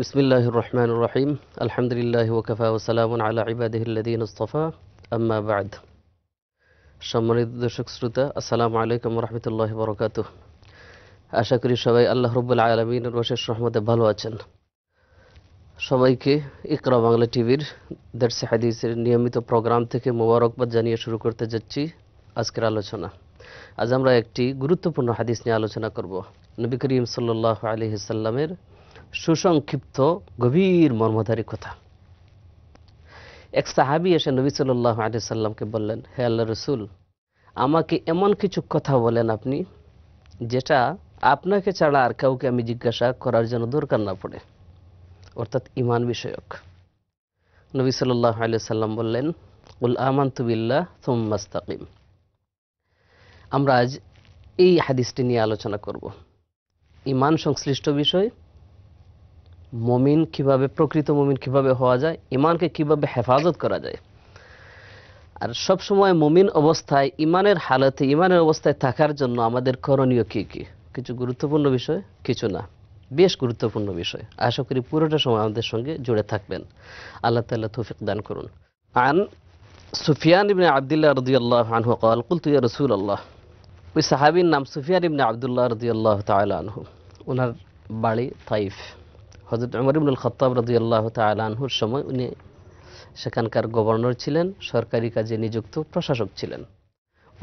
বিসমিল্লাহ রহমান রহিম আলহামদুলিল্লাহ ওকাফা ওসালামুন আল্লাহ ইবাদিহিল্লাদিন ইস্তফা আম্মা বাদ সম্মানিত দর্শক শ্রোতা আসসালামু আলাইকুম রহমতুল্লাহ বরকাত আশা করি সবাই আল্লাহ রব্বুল আলমিন রশেষ রহমতে ভালো আছেন সবাইকে ইকরা বাংলা টিভির দেড়শে হাদিসের নিয়মিত প্রোগ্রাম থেকে মোবারকবাদ জানিয়ে শুরু করতে যাচ্ছি আজকের আলোচনা আজ আমরা একটি গুরুত্বপূর্ণ হাদিস নিয়ে আলোচনা করব নবী করিম সাল্লাহ আলহিসাল্লামের সুসংক্ষিপ্ত গভীর মর্মধারী কথা এক সাহাবি এসে নবী সাল্লাহ আলি সাল্লামকে বললেন হে আল্লাহ রসুল আমাকে এমন কিছু কথা বলেন আপনি যেটা আপনাকে ছাড়া আর কাউকে আমি জিজ্ঞাসা করার জন্য দরকার না পড়ে অর্থাৎ ইমান বিষয়ক নবী সাল্লাহ আলি সাল্লাম বললেন উল আমান তুবিল্লা থুম্মাস্তাকিম আমরা আজ এই হাদিসটি নিয়ে আলোচনা করব ইমান সংশ্লিষ্ট বিষয় মমিন কিভাবে প্রকৃত মমিন কিভাবে হওয়া যায় ইমানকে কিভাবে হেফাজত করা যায় আর সব সময় মমিন অবস্থায় ইমানের হালতে ইমানের অবস্থায় থাকার জন্য আমাদের করণীয় কি কি কিছু গুরুত্বপূর্ণ বিষয় কিছু না বেশ গুরুত্বপূর্ণ বিষয় আশা করি পুরোটা সময় আমাদের সঙ্গে জুড়ে থাকবেন আল্লাহ তাল্লাহ তৌফিক দান করুন আন সুফিয়ান ইবনে আবদুল্লাহ রদিয়াল্লাহ আনহু কুল তুই রসুল আল্লাহ ওই সাহাবির নাম সুফিয়ান ইবনে আবদুল্লাহ রদিয়াল্লাহ তাল আনহু ওনার বাড়ি তাইফ হজরত উমর খত্তাব রদিয়াল্লাহ তালহুর সময় উনি সেখানকার গভর্নর ছিলেন সরকারি কাজে নিযুক্ত প্রশাসক ছিলেন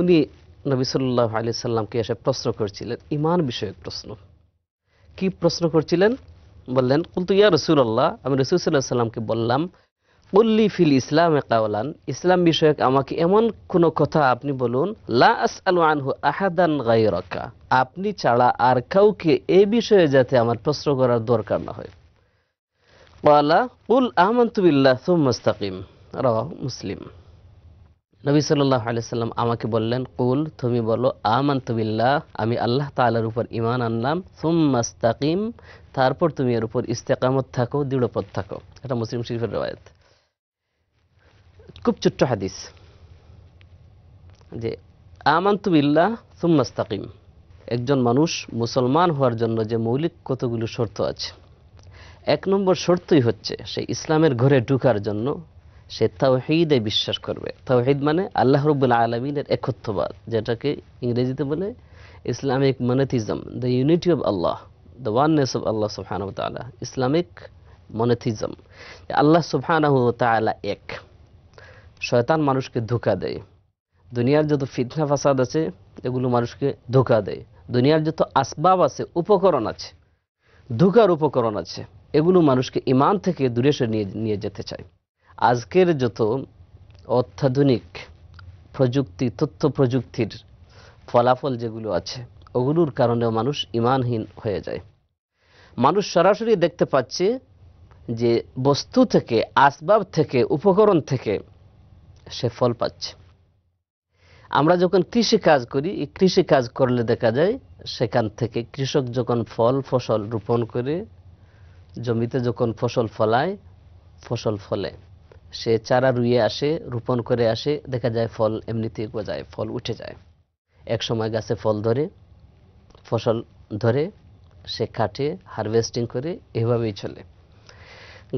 উনি নবী সাল্লাহ আলি সাল্লামকে এসে প্রশ্ন করছিলেন ইমান বিষয়ক প্রশ্ন কি প্রশ্ন করছিলেন বললেন কুলতু ইয়া রসুল্লাহ আমি রসুল সাল্লাহ সাল্লামকে বললাম কল্লি ফিল ইসলামে কাওলান ইসলাম বিষয়ক আমাকে এমন কোনো কথা আপনি বলুন লা আসআলু আনহু আহাদান গায়রাকা আপনি ছাড়া আর কাউকে এ বিষয়ে যাতে আমার প্রশ্ন করার দরকার না হয় কালা কুল আমান্তু বিল্লাহ সুম্মাস্তাকিম রাহ মুসলিম নবী সাল্লাহ আলাইসাল্লাম আমাকে বললেন কুল তুমি বলো আমান্তু বিল্লাহ আমি আল্লাহ তাআলার উপর ইমান আনলাম সুম্মাস্তাকিম তারপর তুমি এর উপর ইস্তেকামত থাকো দৃঢ়পথ থাকো এটা মুসলিম শরীফের রওয়ায়াত খুব ছোট্ট হাদিস যে আমান্তুবিল্লা সুমাস্তাকিম একজন মানুষ মুসলমান হওয়ার জন্য যে মৌলিক কতগুলো শর্ত আছে এক নম্বর শর্তই হচ্ছে সে ইসলামের ঘরে ঢুকার জন্য সে তাওহিদে বিশ্বাস করবে তাওহিদ মানে আল্লাহ রবুল্লা আলমিনের একত্রবাদ যেটাকে ইংরেজিতে বলে Islamic monotheism the unity of Allah the oneness of Allah সুফহান তালা ইসলামিক মনেথিজম আল্লাহ সুফহান তালা এক শয়তান মানুষকে ধোকা দেয় দুনিয়ার যত ফিতনা ফাসাদ আছে এগুলো মানুষকে ধোকা দেয় দুনিয়ার যত আসবাব আছে উপকরণ আছে ধোকার উপকরণ আছে এগুলো মানুষকে ইমান থেকে দূরে সে নিয়ে নিয়ে যেতে চায় আজকের যত অত্যাধুনিক প্রযুক্তি তথ্য প্রযুক্তির ফলাফল যেগুলো আছে ওগুলোর কারণেও মানুষ ইমানহীন হয়ে যায় মানুষ সরাসরি দেখতে পাচ্ছে যে বস্তু থেকে আসবাব থেকে উপকরণ থেকে সে ফল পাচ্ছে আমরা যখন কৃষি কাজ করি এই কৃষি কাজ করলে দেখা যায় সেখান থেকে কৃষক যখন ফল ফসল রোপণ করে জমিতে যখন ফসল ফলায় ফসল ফলে সে চারা রুইয়ে আসে রোপণ করে আসে দেখা যায় ফল এমনিতে যায় ফল উঠে যায় এক সময় গাছে ফল ধরে ফসল ধরে সে কাটে হারভেস্টিং করে এভাবেই চলে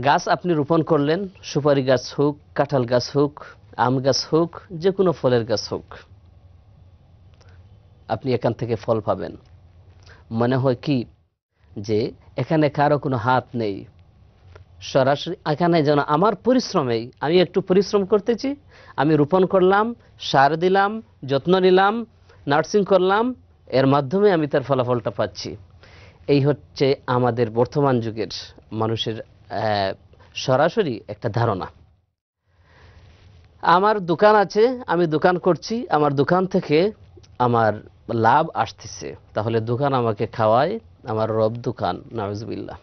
গাছ আপনি রোপণ করলেন সুপারি গাছ হোক কাঁঠাল গাছ হোক আম গাছ হোক যে কোনো ফলের গাছ হোক আপনি এখান থেকে ফল পাবেন মনে হয় কি যে এখানে কারো কোনো হাত নেই সরাসরি এখানে যেন আমার পরিশ্রমেই আমি একটু পরিশ্রম করতেছি আমি রোপণ করলাম সার দিলাম যত্ন নিলাম নার্সিং করলাম এর মাধ্যমে আমি তার ফলাফলটা পাচ্ছি এই হচ্ছে আমাদের বর্তমান যুগের মানুষের সরাসরি একটা ধারণা আমার দোকান আছে আমি দোকান করছি আমার দোকান থেকে আমার লাভ আসতেছে তাহলে দোকান আমাকে খাওয়ায় আমার রব দোকান নাউজবিল্লা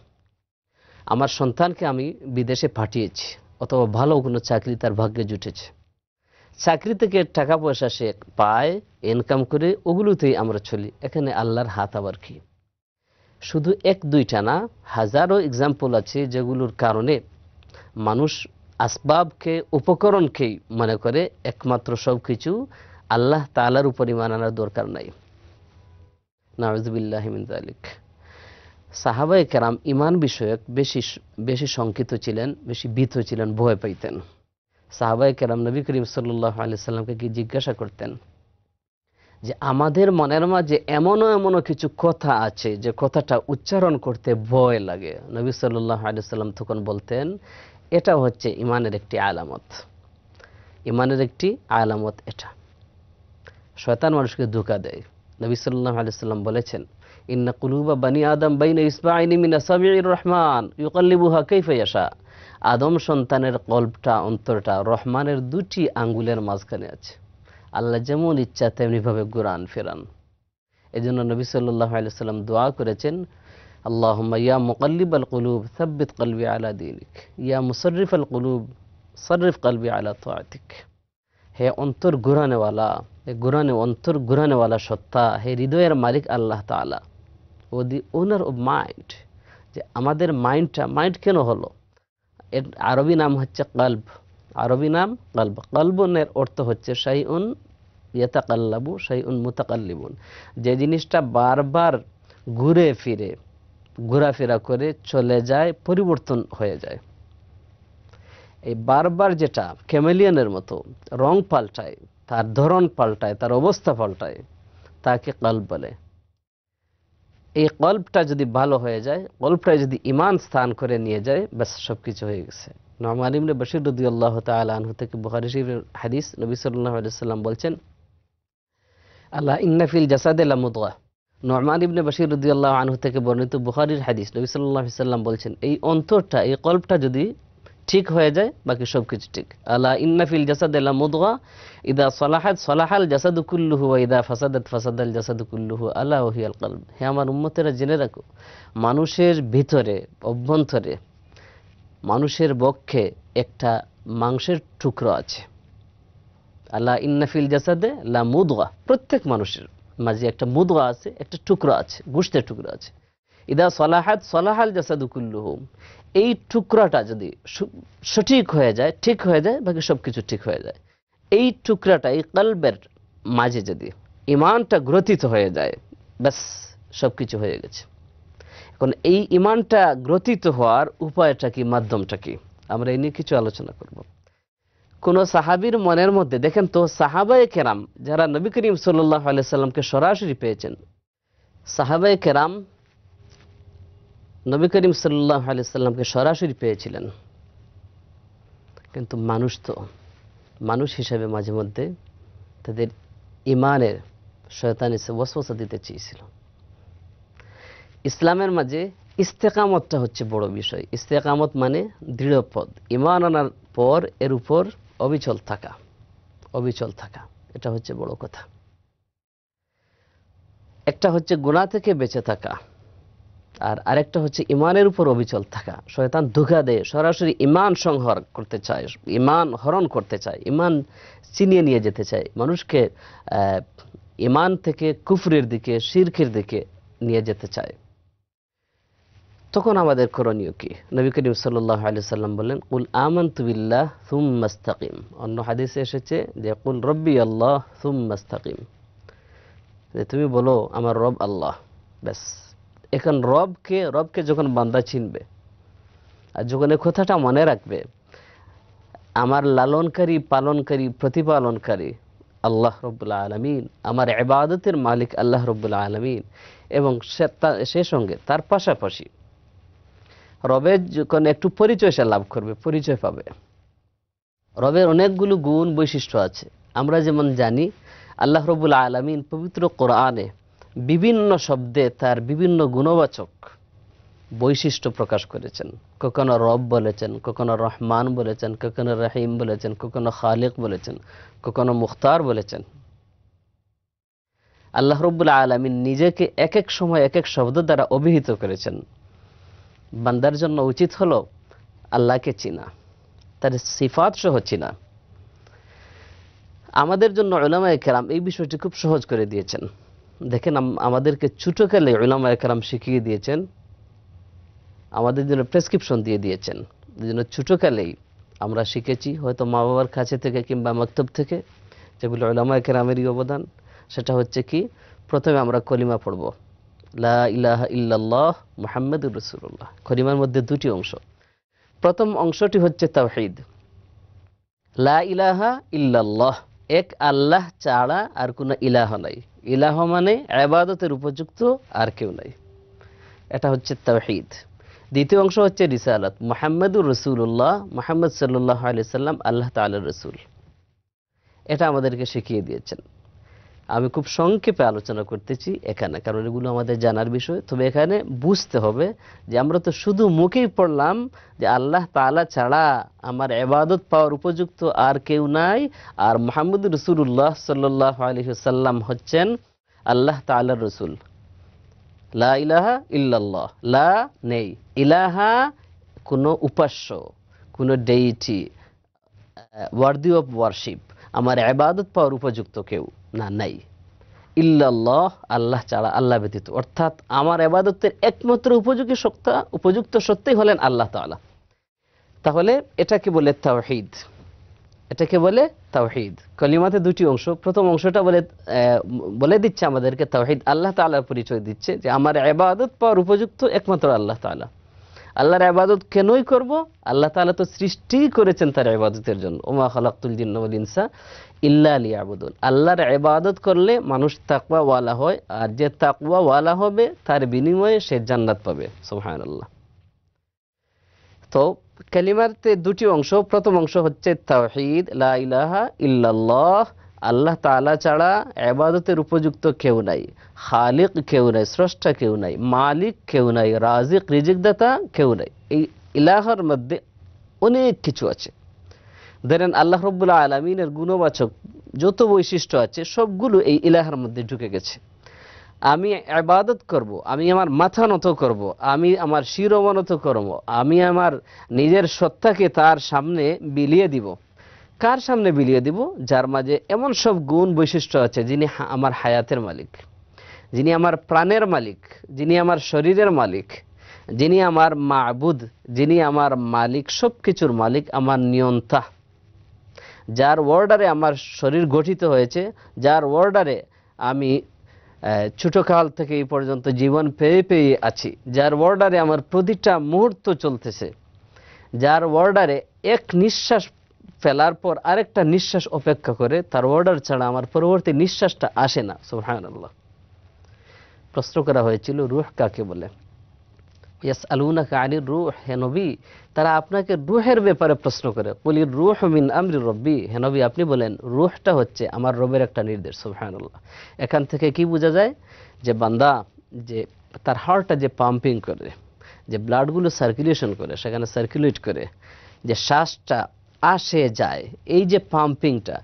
আমার সন্তানকে আমি বিদেশে পাঠিয়েছি অথবা ভালো কোনো চাকরি তার ভাগ্যে জুটেছে চাকরি থেকে টাকা পয়সা সে পায় ইনকাম করে ওগুলোতেই আমরা চলি এখানে আল্লাহর হাত আবার কি শুধু এক দুইটা না হাজারো এক্সাম্পল আছে যেগুলোর কারণে মানুষ আসবাবকে উপকরণকেই মনে করে একমাত্র সব কিছু আল্লাহ তালার উপর মানানোর দরকার নাই নাওয়াজবিল্লাহমিন আলিক সাহাবাই কেরাম ইমান বিষয়ক বেশি বেশি শঙ্কিত ছিলেন বেশি ভীত ছিলেন ভয় পাইতেন সাহাবাই কেরাম নবী করিম সাল্লাহ আলি সাল্লামকে কি জিজ্ঞাসা করতেন যে আমাদের মনের মাঝে এমনও এমনও কিছু কথা আছে যে কথাটা উচ্চারণ করতে ভয় লাগে নবী সাল্লাহ আলি সাল্লাম তখন বলতেন এটা হচ্ছে ইমানের একটি আলামত ইমানের একটি আলামত এটা শয়তান মানুষকে ধোকা দেয় নবী সাল্লাহ আলিয়াল্লাম বলেছেন ইন্না কুলুবা বানি আদম বাইনা ইসমাইনি মিনা রহমান ইউকাল্লিবুহা কৈফায়াশা আদম সন্তানের কল্পটা অন্তরটা রহমানের দুটি আঙ্গুলের মাঝখানে আছে আল্লাহ যেমন ইচ্ছা তেমনিভাবে গুরান ফেরান এজন্য নবী সাল্লাহ আলিয়া সাল্লাম দোয়া করেছেন اللهم يا مقلب القلوب ثبت قلبي على دينك يا مصرف القلوب صرف قلبي على طاعتك হে অন্তর ঘুরানেওয়ালা হে ঘুরানে অন্তর ঘুরানেওয়ালা সত্তা হে হৃদয়ের মালিক আল্লাহ তালা ও দি ওনার অফ মাইন্ড যে আমাদের মাইন্ডটা মাইন্ড কেন হলো এর আরবি নাম হচ্ছে কল্ব আরবি নাম কল্ব কল্বনের অর্থ হচ্ছে সাই উন ইয়েতাকাল্লাবু সাই উন মুতাকাল্লিবুন যে জিনিসটা বারবার ঘুরে ফিরে ঘোরাফেরা করে চলে যায় পরিবর্তন হয়ে যায় এই বারবার যেটা ক্যামেলিয়ানের মতো রং পাল্টায় তার ধরন পাল্টায় তার অবস্থা পাল্টায় তাকে কল্প বলে এই কল্পটা যদি ভালো হয়ে যায় কল্পটা যদি ইমান স্থান করে নিয়ে যায় ব্যাস সব কিছু হয়ে গেছে নমান ইমনে রদি আল্লাহ তালু থেকে বুহারি হাদিস নবী সাল্লাম বলছেন আল্লাহ ইন্নাফিল জাসাদ আল্লাহ নরমান ইবনে বাসির রদিয়াল্লাহ আনহু থেকে বর্ণিত বুহারির হাদিস নবী সাল্লাহ সাল্লাম বলছেন এই অন্তরটা এই কল্পটা যদি ঠিক হয়ে যায় বাকি সব কিছু ঠিক আল্লাহ ইন্নাফিল জাসাদ আল্লাহ মুদগা ইদা সলাহাদ সলাহাল জাসাদুকুল্লুহু ইদা ফাসাদাত ফাসাদাল জাসাদুকুল্লুহু আল্লাহ ওহি আল কালব হ্যাঁ আমার উম্মতেরা জেনে রাখো মানুষের ভিতরে অভ্যন্তরে মানুষের বক্ষে একটা মাংসের টুকরো আছে আল্লাহ ইন্নাফিল জাসাদে লা মুদগা প্রত্যেক মানুষের মাঝে একটা মুদগা আছে একটা টুকরা আছে গুষ্টের টুকরা আছে ইদা সলাহাত সলাহাল জাসাদুকুল্লু হোম এই টুকরাটা যদি সঠিক হয়ে যায় ঠিক হয়ে যায় বাকি সব কিছু ঠিক হয়ে যায় এই টুকরাটা এই কলবের মাঝে যদি ইমানটা গ্রথিত হয়ে যায় ব্যাস সব কিছু হয়ে গেছে এখন এই ইমানটা গ্রথিত হওয়ার উপায়টা কি মাধ্যমটা কি আমরা এই নিয়ে কিছু আলোচনা করবো কোনো সাহাবির মনের মধ্যে দেখেন তো সাহাবায় কেরাম যারা নবী করিম সাল্লাহ আলাইসাল্লামকে সরাসরি পেয়েছেন সাহাবায় কেরাম নবী করিম সাল্লাহ আলাইসাল্লামকে সরাসরি পেয়েছিলেন কিন্তু মানুষ তো মানুষ হিসাবে মাঝে মধ্যে তাদের ইমানের শয়তান এসে বসবসা দিতে চেয়েছিল ইসলামের মাঝে ইস্তেকামতটা হচ্ছে বড় বিষয় ইস্তেকামত মানে দৃঢ় পদ ইমান আনার পর এর উপর অবিচল থাকা অবিচল থাকা এটা হচ্ছে বড় কথা একটা হচ্ছে গুণা থেকে বেঁচে থাকা আর আরেকটা হচ্ছে ইমানের উপর অবিচল থাকা শয়তান ধোকা দেয় সরাসরি ইমান সংহর করতে চায় ইমান হরণ করতে চায় ইমান চিনিয়ে নিয়ে যেতে চায় মানুষকে ইমান থেকে কুফরির দিকে শির্কের দিকে নিয়ে যেতে চায় তখন আমাদের করণীয় কি নবী করিম সাল্লাহ আলি সাল্লাম বলেন উল আমন তুবিল্লাহ মাস্তাকিম অন্য হাদিসে এসেছে যে কুল রব্বি আল্লাহ মাস্তাকিম যে তুমি বলো আমার রব আল্লাহ ব্যাস এখন রবকে রবকে যখন বান্দা চিনবে আর যখন এই কথাটা মনে রাখবে আমার লালনকারী পালনকারী প্রতিপালনকারী আল্লাহ রব্বুল্লা আলমিন আমার এবাদতের মালিক আল্লাহ রব্বুল্লা আলমিন এবং সে সঙ্গে তার পাশাপাশি রবের যখন একটু পরিচয় সে লাভ করবে পরিচয় পাবে রবের অনেকগুলো গুণ বৈশিষ্ট্য আছে আমরা যেমন জানি আল্লাহ রবুল আলমিন পবিত্র কোরআনে বিভিন্ন শব্দে তার বিভিন্ন গুণবাচক বৈশিষ্ট্য প্রকাশ করেছেন কখনো রব বলেছেন কখনো রহমান বলেছেন কখনো রাহিম বলেছেন কখনো খালিক বলেছেন কখনো মুখতার বলেছেন আল্লাহ রবুল্লা আলমিন নিজেকে এক এক সময় এক এক শব্দ দ্বারা অভিহিত করেছেন বান্দার জন্য উচিত হলো আল্লাহকে চিনা তার সিফাত সহ চিনা আমাদের জন্য ওলামায় একরাম এই বিষয়টি খুব সহজ করে দিয়েছেন দেখেন আমাদেরকে ছোটোকালে ওলামায় একরাম শিখিয়ে দিয়েছেন আমাদের জন্য প্রেসক্রিপশন দিয়ে দিয়েছেন এই জন্য ছোটোকালেই আমরা শিখেছি হয়তো মা বাবার কাছে থেকে কিংবা মক্তব থেকে যেগুলো ওলামায় একরামের অবদান সেটা হচ্ছে কি প্রথমে আমরা কলিমা পড়ব রসুল্লাহ মধ্যে দুটি অংশ প্রথম অংশটি হচ্ছে এক আল্লাহ আর কোনো ইলাহ নাই ইলাহ মানে আবাদতের উপযুক্ত আর কেউ নাই এটা হচ্ছে তাহিদ দ্বিতীয় অংশ হচ্ছে রিসালত মোহাম্মদুর রসুল্লাহ মোহাম্মদ সাল্লাহ আলি সাল্লাম আল্লাহ তাল রসুল এটা আমাদেরকে শিখিয়ে দিয়েছেন আমি খুব সংক্ষেপে আলোচনা করতেছি এখানে কারণ এগুলো আমাদের জানার বিষয় তবে এখানে বুঝতে হবে যে আমরা তো শুধু মুখেই পড়লাম যে আল্লাহ তালা ছাড়া আমার এবাদত পাওয়ার উপযুক্ত আর কেউ নাই আর মাহমুদ রসুল্লাহ সাল্লাহ আলহিসাল্লাম হচ্ছেন আল্লাহ তালার রসুল লা ইলাহা ইল্লাল্লাহ লা নেই ইলাহা কোনো উপাস্য কোনো ডেইটি ওয়ার্দি অফ ওয়ারশিপ আমার এবাদত পাওয়ার উপযুক্ত কেউ না নাই ইল্লাল্লাহ আল্লাহ চালা আল্লাহ ব্যতীত অর্থাৎ আমার এবাদতের একমাত্র উপযোগী সত্তা উপযুক্ত সত্যি হলেন আল্লাহ তালা তাহলে এটাকে বলে তাওহিদ এটাকে বলে তাওহিদ কলিমাতে দুটি অংশ প্রথম অংশটা বলে বলে দিচ্ছে আমাদেরকে তাওহিদ আল্লাহ তালার পরিচয় দিচ্ছে যে আমার এবাদত পাওয়ার উপযুক্ত একমাত্র আল্লাহ তালা আল্লাহর আবাদত কেনই করব আল্লাহ তালা তো সৃষ্টি করেছেন তার আবাদতের জন্য ওমা খালাকুল ইনসা ইল্লা আলী আবুদুল আল্লাহর আবাদত করলে মানুষ তাকুয়া ওয়ালা হয় আর যে তাকুয়া ওয়ালা হবে তার বিনিময়ে সে জান্নাত পাবে সোহান আল্লাহ তো কালিমারতে দুটি অংশ প্রথম অংশ হচ্ছে তাহিদ লা ইলাহা ইল্লাল্লাহ আল্লাহ তালা ছাড়া এবাদতের উপযুক্ত কেউ নাই খালিক কেউ নাই স্রষ্টা কেউ নাই মালিক কেউ নাই রাজিক রিজিকদাতা কেউ নাই এই ইলাহার মধ্যে অনেক কিছু আছে ধরেন আল্লাহ রব্বুল্লা আলমিনের গুণবাচক যত বৈশিষ্ট্য আছে সবগুলো এই ইলাহার মধ্যে ঢুকে গেছে আমি আবাদত করব। আমি আমার মাথা নত করব। আমি আমার শিরোমনত করব আমি আমার নিজের সত্তাকে তার সামনে বিলিয়ে দিব কার সামনে বিলিয়ে দিব যার মাঝে এমন সব গুণ বৈশিষ্ট্য আছে যিনি আমার হায়াতের মালিক যিনি আমার প্রাণের মালিক যিনি আমার শরীরের মালিক যিনি আমার মাবুদ যিনি আমার মালিক সব কিছুর মালিক আমার নিয়ন্তা যার ওয়ার্ডারে আমার শরীর গঠিত হয়েছে যার ওয়ার্ডারে আমি ছোটকাল থেকে এই পর্যন্ত জীবন পেয়ে পেয়ে আছি যার ওয়ার্ডারে আমার প্রতিটা মুহূর্ত চলতেছে যার ওয়ার্ডারে এক নিঃশ্বাস ফেলার পর আরেকটা নিঃশ্বাস অপেক্ষা করে তার অর্ডার ছাড়া আমার পরবর্তী নিঃশ্বাসটা আসে না সুহান আল্লাহ প্রশ্ন করা হয়েছিল রুহ কাকে বলে ইয়াস আলুনা কানি রুহ হে নবী তারা আপনাকে রুহের ব্যাপারে প্রশ্ন করে বলি রুহ মিন আমরি রব্বি হে নবী আপনি বলেন রুহটা হচ্ছে আমার রবের একটা নির্দেশ সুবহানাল্লাহ এখান থেকে কি বোঝা যায় যে বান্দা যে তার হার্টটা যে পাম্পিং করে যে ব্লাডগুলো সার্কুলেশন করে সেখানে সার্কুলেট করে যে শ্বাসটা আসে যায় এই যে পাম্পিংটা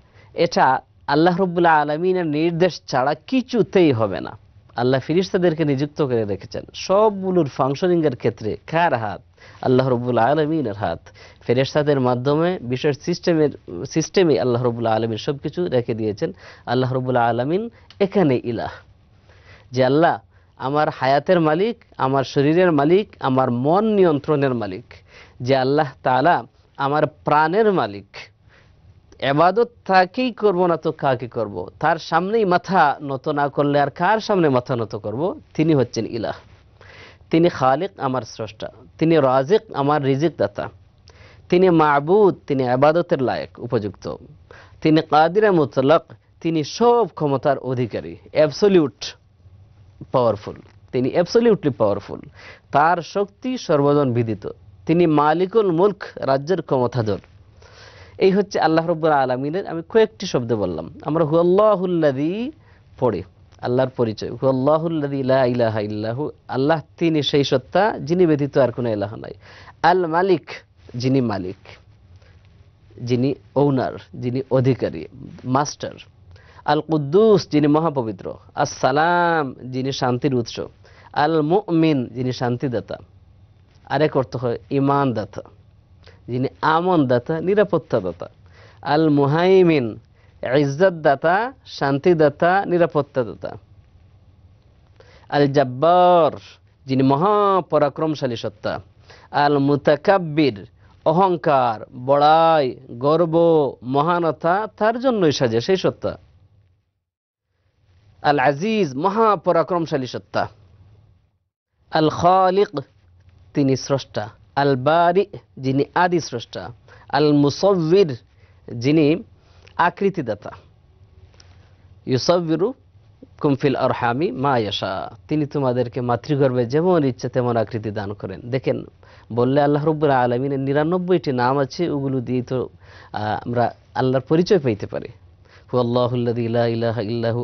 এটা আল্লাহ রব্বুল্লা আলমিনের নির্দেশ ছাড়া কিছুতেই হবে না আল্লাহ ফিরিস্তাদেরকে নিযুক্ত করে রেখেছেন সবগুলোর ফাংশনিংয়ের ক্ষেত্রে কার হাত আল্লাহ রবুল্লা আলমিনের হাত ফেরেস্তাদের মাধ্যমে বিশেষ সিস্টেমের সিস্টেমে আল্লাহ রবুল্লা আলমিন সব কিছু রেখে দিয়েছেন আল্লাহ রবুল্লা আলমিন এখানে ইলাহ যে আল্লাহ আমার হায়াতের মালিক আমার শরীরের মালিক আমার মন নিয়ন্ত্রণের মালিক যে আল্লাহ তালা আমার প্রাণের মালিক এবাদত তাকেই করব না তো কাকে করব। তার সামনেই মাথা নত না করলে আর কার সামনে মাথা নত করব। তিনি হচ্ছেন ইলাহ তিনি খালিক আমার স্রষ্টা তিনি রাজিক আমার রিজিক দাতা তিনি মাবুদ তিনি আবাদতের লায়ক উপযুক্ত তিনি কাদিরা মুতলক তিনি সব ক্ষমতার অধিকারী অ্যাবসলিউট পাওয়ারফুল তিনি অ্যাবসলিউটলি পাওয়ারফুল তার শক্তি সর্বজন বিদিত তিনি মালিকুল মুল্ক রাজ্যের ক্ষমতাধর এই হচ্ছে আল্লাহ রব্বুল আলমিনের আমি কয়েকটি শব্দ বললাম আমরা হুয়াল্লাহুল্লাদি পড়ে আল্লাহর পরিচয় হুয়াল্লাহুল্লাদি ইলাহা ইল্লাহু আল্লাহ তিনি সেই সত্তা যিনি ব্যতীত আর কোনো ইলাহ নাই আল মালিক যিনি মালিক যিনি ওনার যিনি অধিকারী মাস্টার আল কুদ্দুস যিনি মহাপবিত্র আসসালাম যিনি শান্তির উৎস আল মুমিন যিনি শান্তিদাতা আরেক অর্থ হয় ইমানদাতা যিনি আমনদাতা নিরাপত্তাদাতা আল মুহাইমিন ইজ্জতদাতা শান্তিদাতা নিরাপত্তাদাতা আল জব্বর যিনি মহাপরাক্রমশালী সত্তা আল মুতাকাব্বির অহংকার বড়াই গর্ব মহানতা তার জন্যই সাজে সেই সত্তা আল আজিজ মহাপরাক্রমশালী সত্তা আল খালিক তিনি স্রষ্টা আল বারি যিনি আদি স্রষ্টা আল মুসব্বির যিনি আকৃতিদাতা ইউসব্বিরু কুমফিল হামি মা ইয়সা তিনি তোমাদেরকে মাতৃগর্ভে যেমন ইচ্ছে তেমন আকৃতি দান করেন দেখেন বললে আল্লাহ রব্বুল আলমিনের নিরানব্বইটি নাম আছে ওগুলো দিয়ে তো আমরা আল্লাহর পরিচয় পাইতে পারি হুয়াল্লাহুল্লাদি ইলা ইলাহ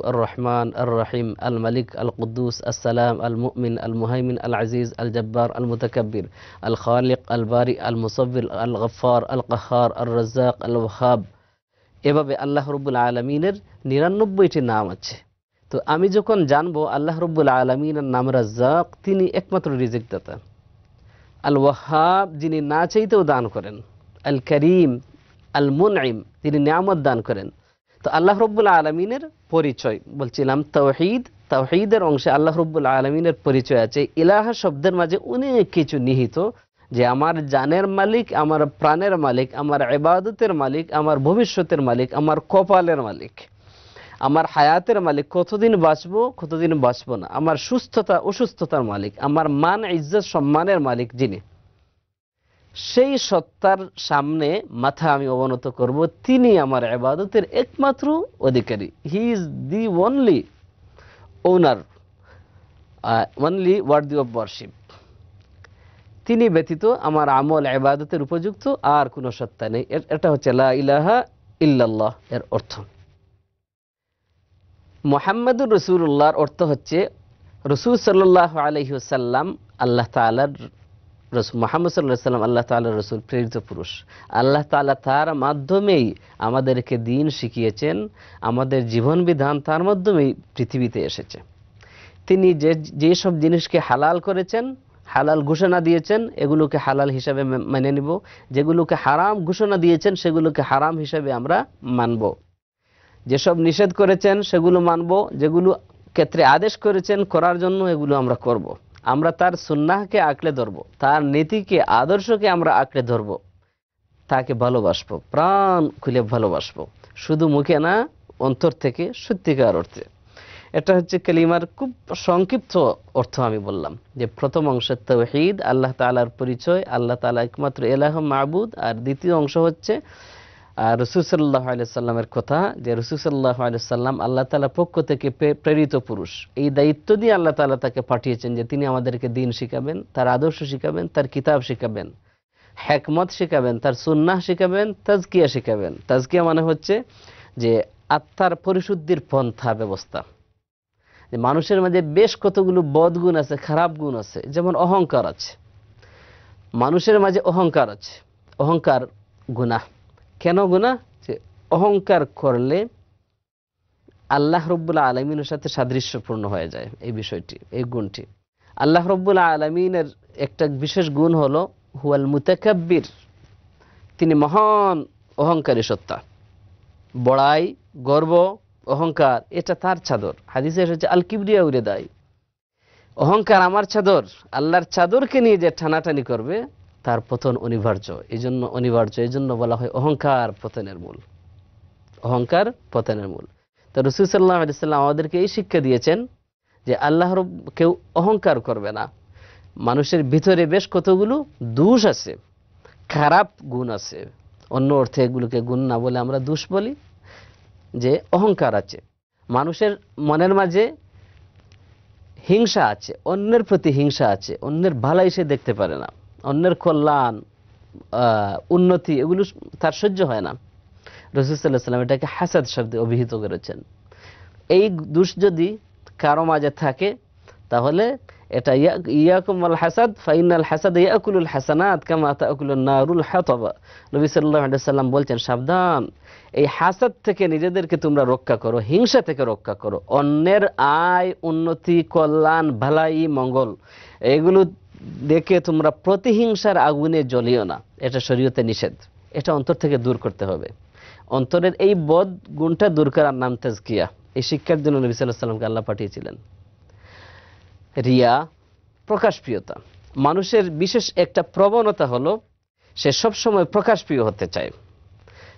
আর রহমান আর রহিম আল মালিক আল কুদ্দুস আসসালাম আল মুমিন আল মুহাইমিন আল আজিজ আল জব্বার আল মুতাকাব্বির আল খালিক আল বারি আল মুসব্বির আল গফার আল কাহার আল রাজ্জাক আল ওয়াহাব এভাবে আল্লাহ রব্বুল আলমিনের নিরানব্বইটি নাম আছে তো আমি যখন জানবো আল্লাহ রব্বুল আলমিনের নাম রাজ্জাক তিনি একমাত্র রিজিক দাতা আল ওয়াহাব যিনি না চাইতেও দান করেন আল করিম আল মুনঈম তিনি নিয়ামত দান করেন তো আল্লাহ রব্বুল আলমিনের পরিচয় বলছিলাম তৌহিদ তাওহিদের অংশে আল্লাহ রব্বুল আলমিনের পরিচয় আছে ইলাহা শব্দের মাঝে অনেক কিছু নিহিত যে আমার জানের মালিক আমার প্রাণের মালিক আমার এবাদতের মালিক আমার ভবিষ্যতের মালিক আমার কপালের মালিক আমার হায়াতের মালিক কতদিন বাঁচবো কতদিন বাঁচবো না আমার সুস্থতা অসুস্থতার মালিক আমার মান ইজ্জত সম্মানের মালিক যিনি সেই সত্তার সামনে মাথা আমি অবনত করব তিনি আমার আবাদতের একমাত্র অধিকারী he is the only owner only the of worship তিনি ব্যতীত আমার আমল আবাদতের উপযুক্ত আর কোনো সত্তা নেই এটা হচ্ছে লা ইলাহা ইল্লাল্লাহ এর অর্থ মোহাম্মদুর রসুল্লাহর অর্থ হচ্ছে রসুল সাল্লাহ আলহিউসাল্লাম আল্লাহ তালার রসুল মোহাম্মদ সাল্লাহ সাল্লাম আল্লাহ তাল্লাহ রসুল প্রেরিত পুরুষ আল্লাহ তাল্লাহ তার মাধ্যমেই আমাদেরকে দিন শিখিয়েছেন আমাদের জীবন বিধান তার মাধ্যমেই পৃথিবীতে এসেছে তিনি যে যেসব জিনিসকে হালাল করেছেন হালাল ঘোষণা দিয়েছেন এগুলোকে হালাল হিসাবে মেনে নিব যেগুলোকে হারাম ঘোষণা দিয়েছেন সেগুলোকে হারাম হিসাবে আমরা মানব যেসব নিষেধ করেছেন সেগুলো মানব যেগুলো ক্ষেত্রে আদেশ করেছেন করার জন্য এগুলো আমরা করবো আমরা তার সুন্নাহকে আঁকড়ে ধরবো তার নীতিকে আদর্শকে আমরা আঁকড়ে ধরব তাকে ভালোবাসব প্রাণ খুলে ভালোবাসব শুধু মুখে না অন্তর থেকে সত্যিকার অর্থে এটা হচ্ছে কালিমার খুব সংক্ষিপ্ত অর্থ আমি বললাম যে প্রথম অংশ তহিদ আল্লাহ তালার পরিচয় আল্লাহ তালা একমাত্র এলাহ মাহবুদ আর দ্বিতীয় অংশ হচ্ছে রসুসাল্লাহ আলাইসাল্লামের কথা যে রসুসাল্লাহ আলাইসাল্লাম আল্লাহ তালা পক্ষ থেকে প্রেরিত পুরুষ এই দায়িত্ব দিয়ে আল্লাহ তালা তাকে পাঠিয়েছেন যে তিনি আমাদেরকে দিন শিখাবেন তার আদর্শ শিখাবেন তার কিতাব শিখাবেন হ্যাকমত শিখাবেন তার সুন্নাহ শিখাবেন তাজকিয়া শিখাবেন তাজকিয়া মানে হচ্ছে যে আত্মার পরিশুদ্ধির পন্থা ব্যবস্থা যে মানুষের মাঝে বেশ কতগুলো বদগুণ আছে খারাপ গুণ আছে যেমন অহংকার আছে মানুষের মাঝে অহংকার আছে অহংকার গুণাহ কেন গুণা যে অহংকার করলে আল্লাহ রব্বুল্লা আলমিনের সাথে সাদৃশ্যপূর্ণ হয়ে যায় এই বিষয়টি এই গুণটি আল্লাহ রব্বুল্লা আলমিনের একটা বিশেষ গুণ হলো হুয়াল মুতাকাব্বির তিনি মহান অহংকারী সত্তা বড়াই গর্ব অহংকার এটা তার চাদর হাদিসে এসেছে আল কিবরিয়া উড়ে দেয় অহংকার আমার চাদর আল্লাহর চাদরকে নিয়ে যে টানাটানি করবে তার পতন অনিবার্য এই জন্য অনিবার্য এই জন্য বলা হয় অহংকার পতনের মূল অহংকার পতনের মূল তো রসুল সাল্লাহ আলিয়াল্লাম আমাদেরকে এই শিক্ষা দিয়েছেন যে আল্লাহর কেউ অহংকার করবে না মানুষের ভিতরে বেশ কতগুলো দোষ আছে খারাপ গুণ আছে অন্য অর্থে এগুলোকে গুণ না বলে আমরা দোষ বলি যে অহংকার আছে মানুষের মনের মাঝে হিংসা আছে অন্যের প্রতি হিংসা আছে অন্যের ভালাই সে দেখতে পারে না অন্যের কল্যাণ উন্নতি এগুলো তার সহ্য হয় না রসুল্লাহ সাল্লাম এটাকে হাসাদ শব্দে অভিহিত করেছেন এই দুষ যদি কারো মাঝে থাকে তাহলে এটা ইয়াকুম আল হাসাদ ফাইনাল হাসাদ ইয়াকুলুল হাসানাত কামাতা তাকুলুন নারুল হাতবা নবী সাল্লাল্লাহু আলাইহি সাল্লাম বলছেন সাবধান এই হাসাদ থেকে নিজেদেরকে তোমরা রক্ষা করো হিংসা থেকে রক্ষা করো অন্যের আয় উন্নতি কল্যাণ ভালাই মঙ্গল এগুলো দেখে তোমরা প্রতিহিংসার আগুনে জ্বলিও না এটা শরীয়তে নিষেধ এটা অন্তর থেকে দূর করতে হবে অন্তরের এই বদ গুণটা দূর করার নাম তেজকিয়া এই শিক্ষার জন্য নবী সাল্লাহ সাল্লামকে আল্লাহ পাঠিয়েছিলেন রিয়া প্রকাশপ্রিয়তা মানুষের বিশেষ একটা প্রবণতা হলো সে সবসময় প্রকাশপ্রিয় হতে চায়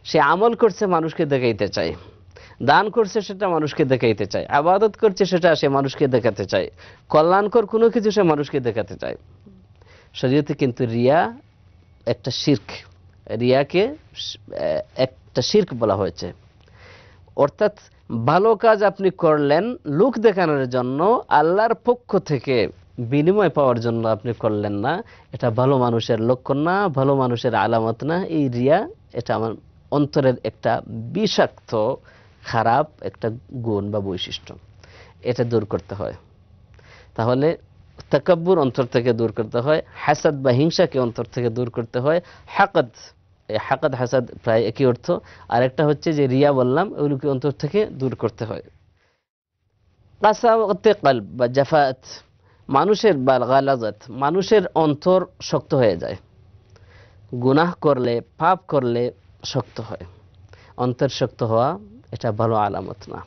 সে আমল করছে মানুষকে দেখাইতে চায় দান করছে সেটা মানুষকে দেখাইতে চায় আবাদত করছে সেটা সে মানুষকে দেখাতে চায় কল্যাণকর কোনো কিছু সে মানুষকে দেখাতে চায় শরীয়তে কিন্তু রিয়া একটা শির্ক রিয়াকে একটা শির্ক বলা হয়েছে অর্থাৎ ভালো কাজ আপনি করলেন লোক দেখানোর জন্য আল্লাহর পক্ষ থেকে বিনিময় পাওয়ার জন্য আপনি করলেন না এটা ভালো মানুষের লক্ষণ না ভালো মানুষের আলামত না এই রিয়া এটা আমার অন্তরের একটা বিষাক্ত খারাপ একটা গুণ বা বৈশিষ্ট্য এটা দূর করতে হয় তাহলে তাকাব্বুর অন্তর থেকে দূর করতে হয় হাসাদ বা হিংসাকে অন্তর থেকে দূর করতে হয় হাকাত এই হাকাত হাসাদ প্রায় একই অর্থ আর একটা হচ্ছে যে রিয়া বললাম ওগুলোকে অন্তর থেকে দূর করতে হয় কাসাওতে কাল বা জাফাত মানুষের বা গালাজাত মানুষের অন্তর শক্ত হয়ে যায় গুনাহ করলে পাপ করলে শক্ত হয় অন্তর শক্ত হওয়া এটা ভালো আলামত না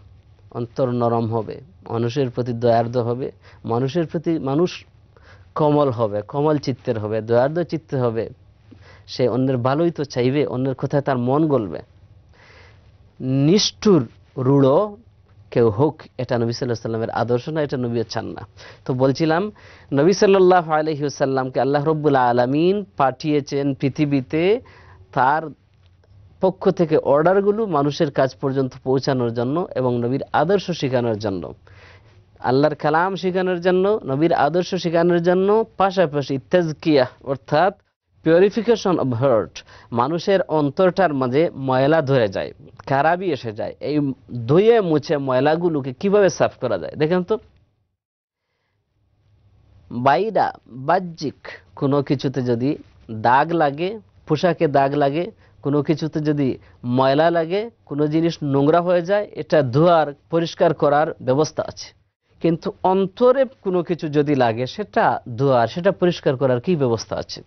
অন্তর নরম হবে মানুষের প্রতি দয়ার্দ হবে মানুষের প্রতি মানুষ কমল হবে কমল চিত্তের হবে দয়ার্দ চিত্তে হবে সে অন্যের ভালোই তো চাইবে অন্যের কোথায় তার মন গলবে নিষ্ঠুর রূঢ় কেউ হোক এটা নবী সাল্লাহ সাল্লামের আদর্শ না এটা নবী চান না তো বলছিলাম নবী সাল্লাহ আলহিউসাল্লামকে আল্লাহ রব্বুল আলমিন পাঠিয়েছেন পৃথিবীতে তার পক্ষ থেকে অর্ডারগুলো মানুষের কাজ পর্যন্ত পৌঁছানোর জন্য এবং নবীর আদর্শ শেখানোর জন্য আল্লাহর কালাম শেখানোর জন্য নবীর আদর্শ শেখানোর জন্য পাশাপাশি তেজকিয়া অর্থাৎ পিউরিফিকেশন অব হার্ট মানুষের অন্তরটার মাঝে ময়লা ধরে যায় খারাপই এসে যায় এই ধুয়ে মুছে ময়লাগুলোকে কিভাবে সাফ করা যায় দেখেন তো বাইরা বাহ্যিক কোনো কিছুতে যদি দাগ লাগে পোশাকে দাগ লাগে কোনো কিছুতে যদি ময়লা লাগে কোনো জিনিস নোংরা হয়ে যায় এটা ধোয়ার পরিষ্কার করার ব্যবস্থা আছে কিন্তু অন্তরে কোনো কিছু যদি লাগে সেটা ধোয়ার সেটা পরিষ্কার করার কি ব্যবস্থা আছে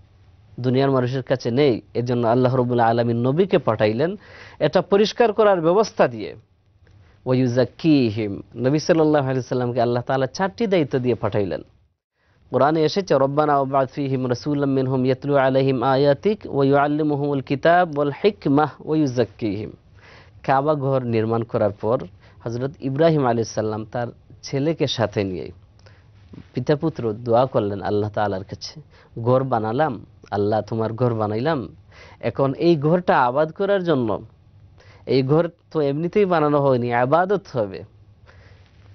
দুনিয়ার মানুষের কাছে নেই এজন্য আল্লাহ রবুল্লা আলমী নবীকে পাঠাইলেন এটা পরিষ্কার করার ব্যবস্থা দিয়ে কি হিম নবী সাল্লাহ আলি সাল্লামকে আল্লাহ তালা চারটি দায়িত্ব দিয়ে পাঠাইলেন কোরআনে এসেছে রব্বানা ওবাফিহিম রসুল্লাম মিনহুম ইয়তলু আলহিম আয়াতিক ওয়ু মহমুল কিতাব ওল হিকমাহ ওয়ুজাক্কিহিম কাবা ঘর নির্মাণ করার পর হজরত ইব্রাহিম আলি সাল্লাম তার ছেলেকে সাথে নিয়ে পিতা পুত্র দোয়া করলেন আল্লাহ তালার কাছে ঘর বানালাম আল্লাহ তোমার ঘর বানাইলাম এখন এই ঘরটা আবাদ করার জন্য এই ঘর তো এমনিতেই বানানো হয়নি আবাদত হবে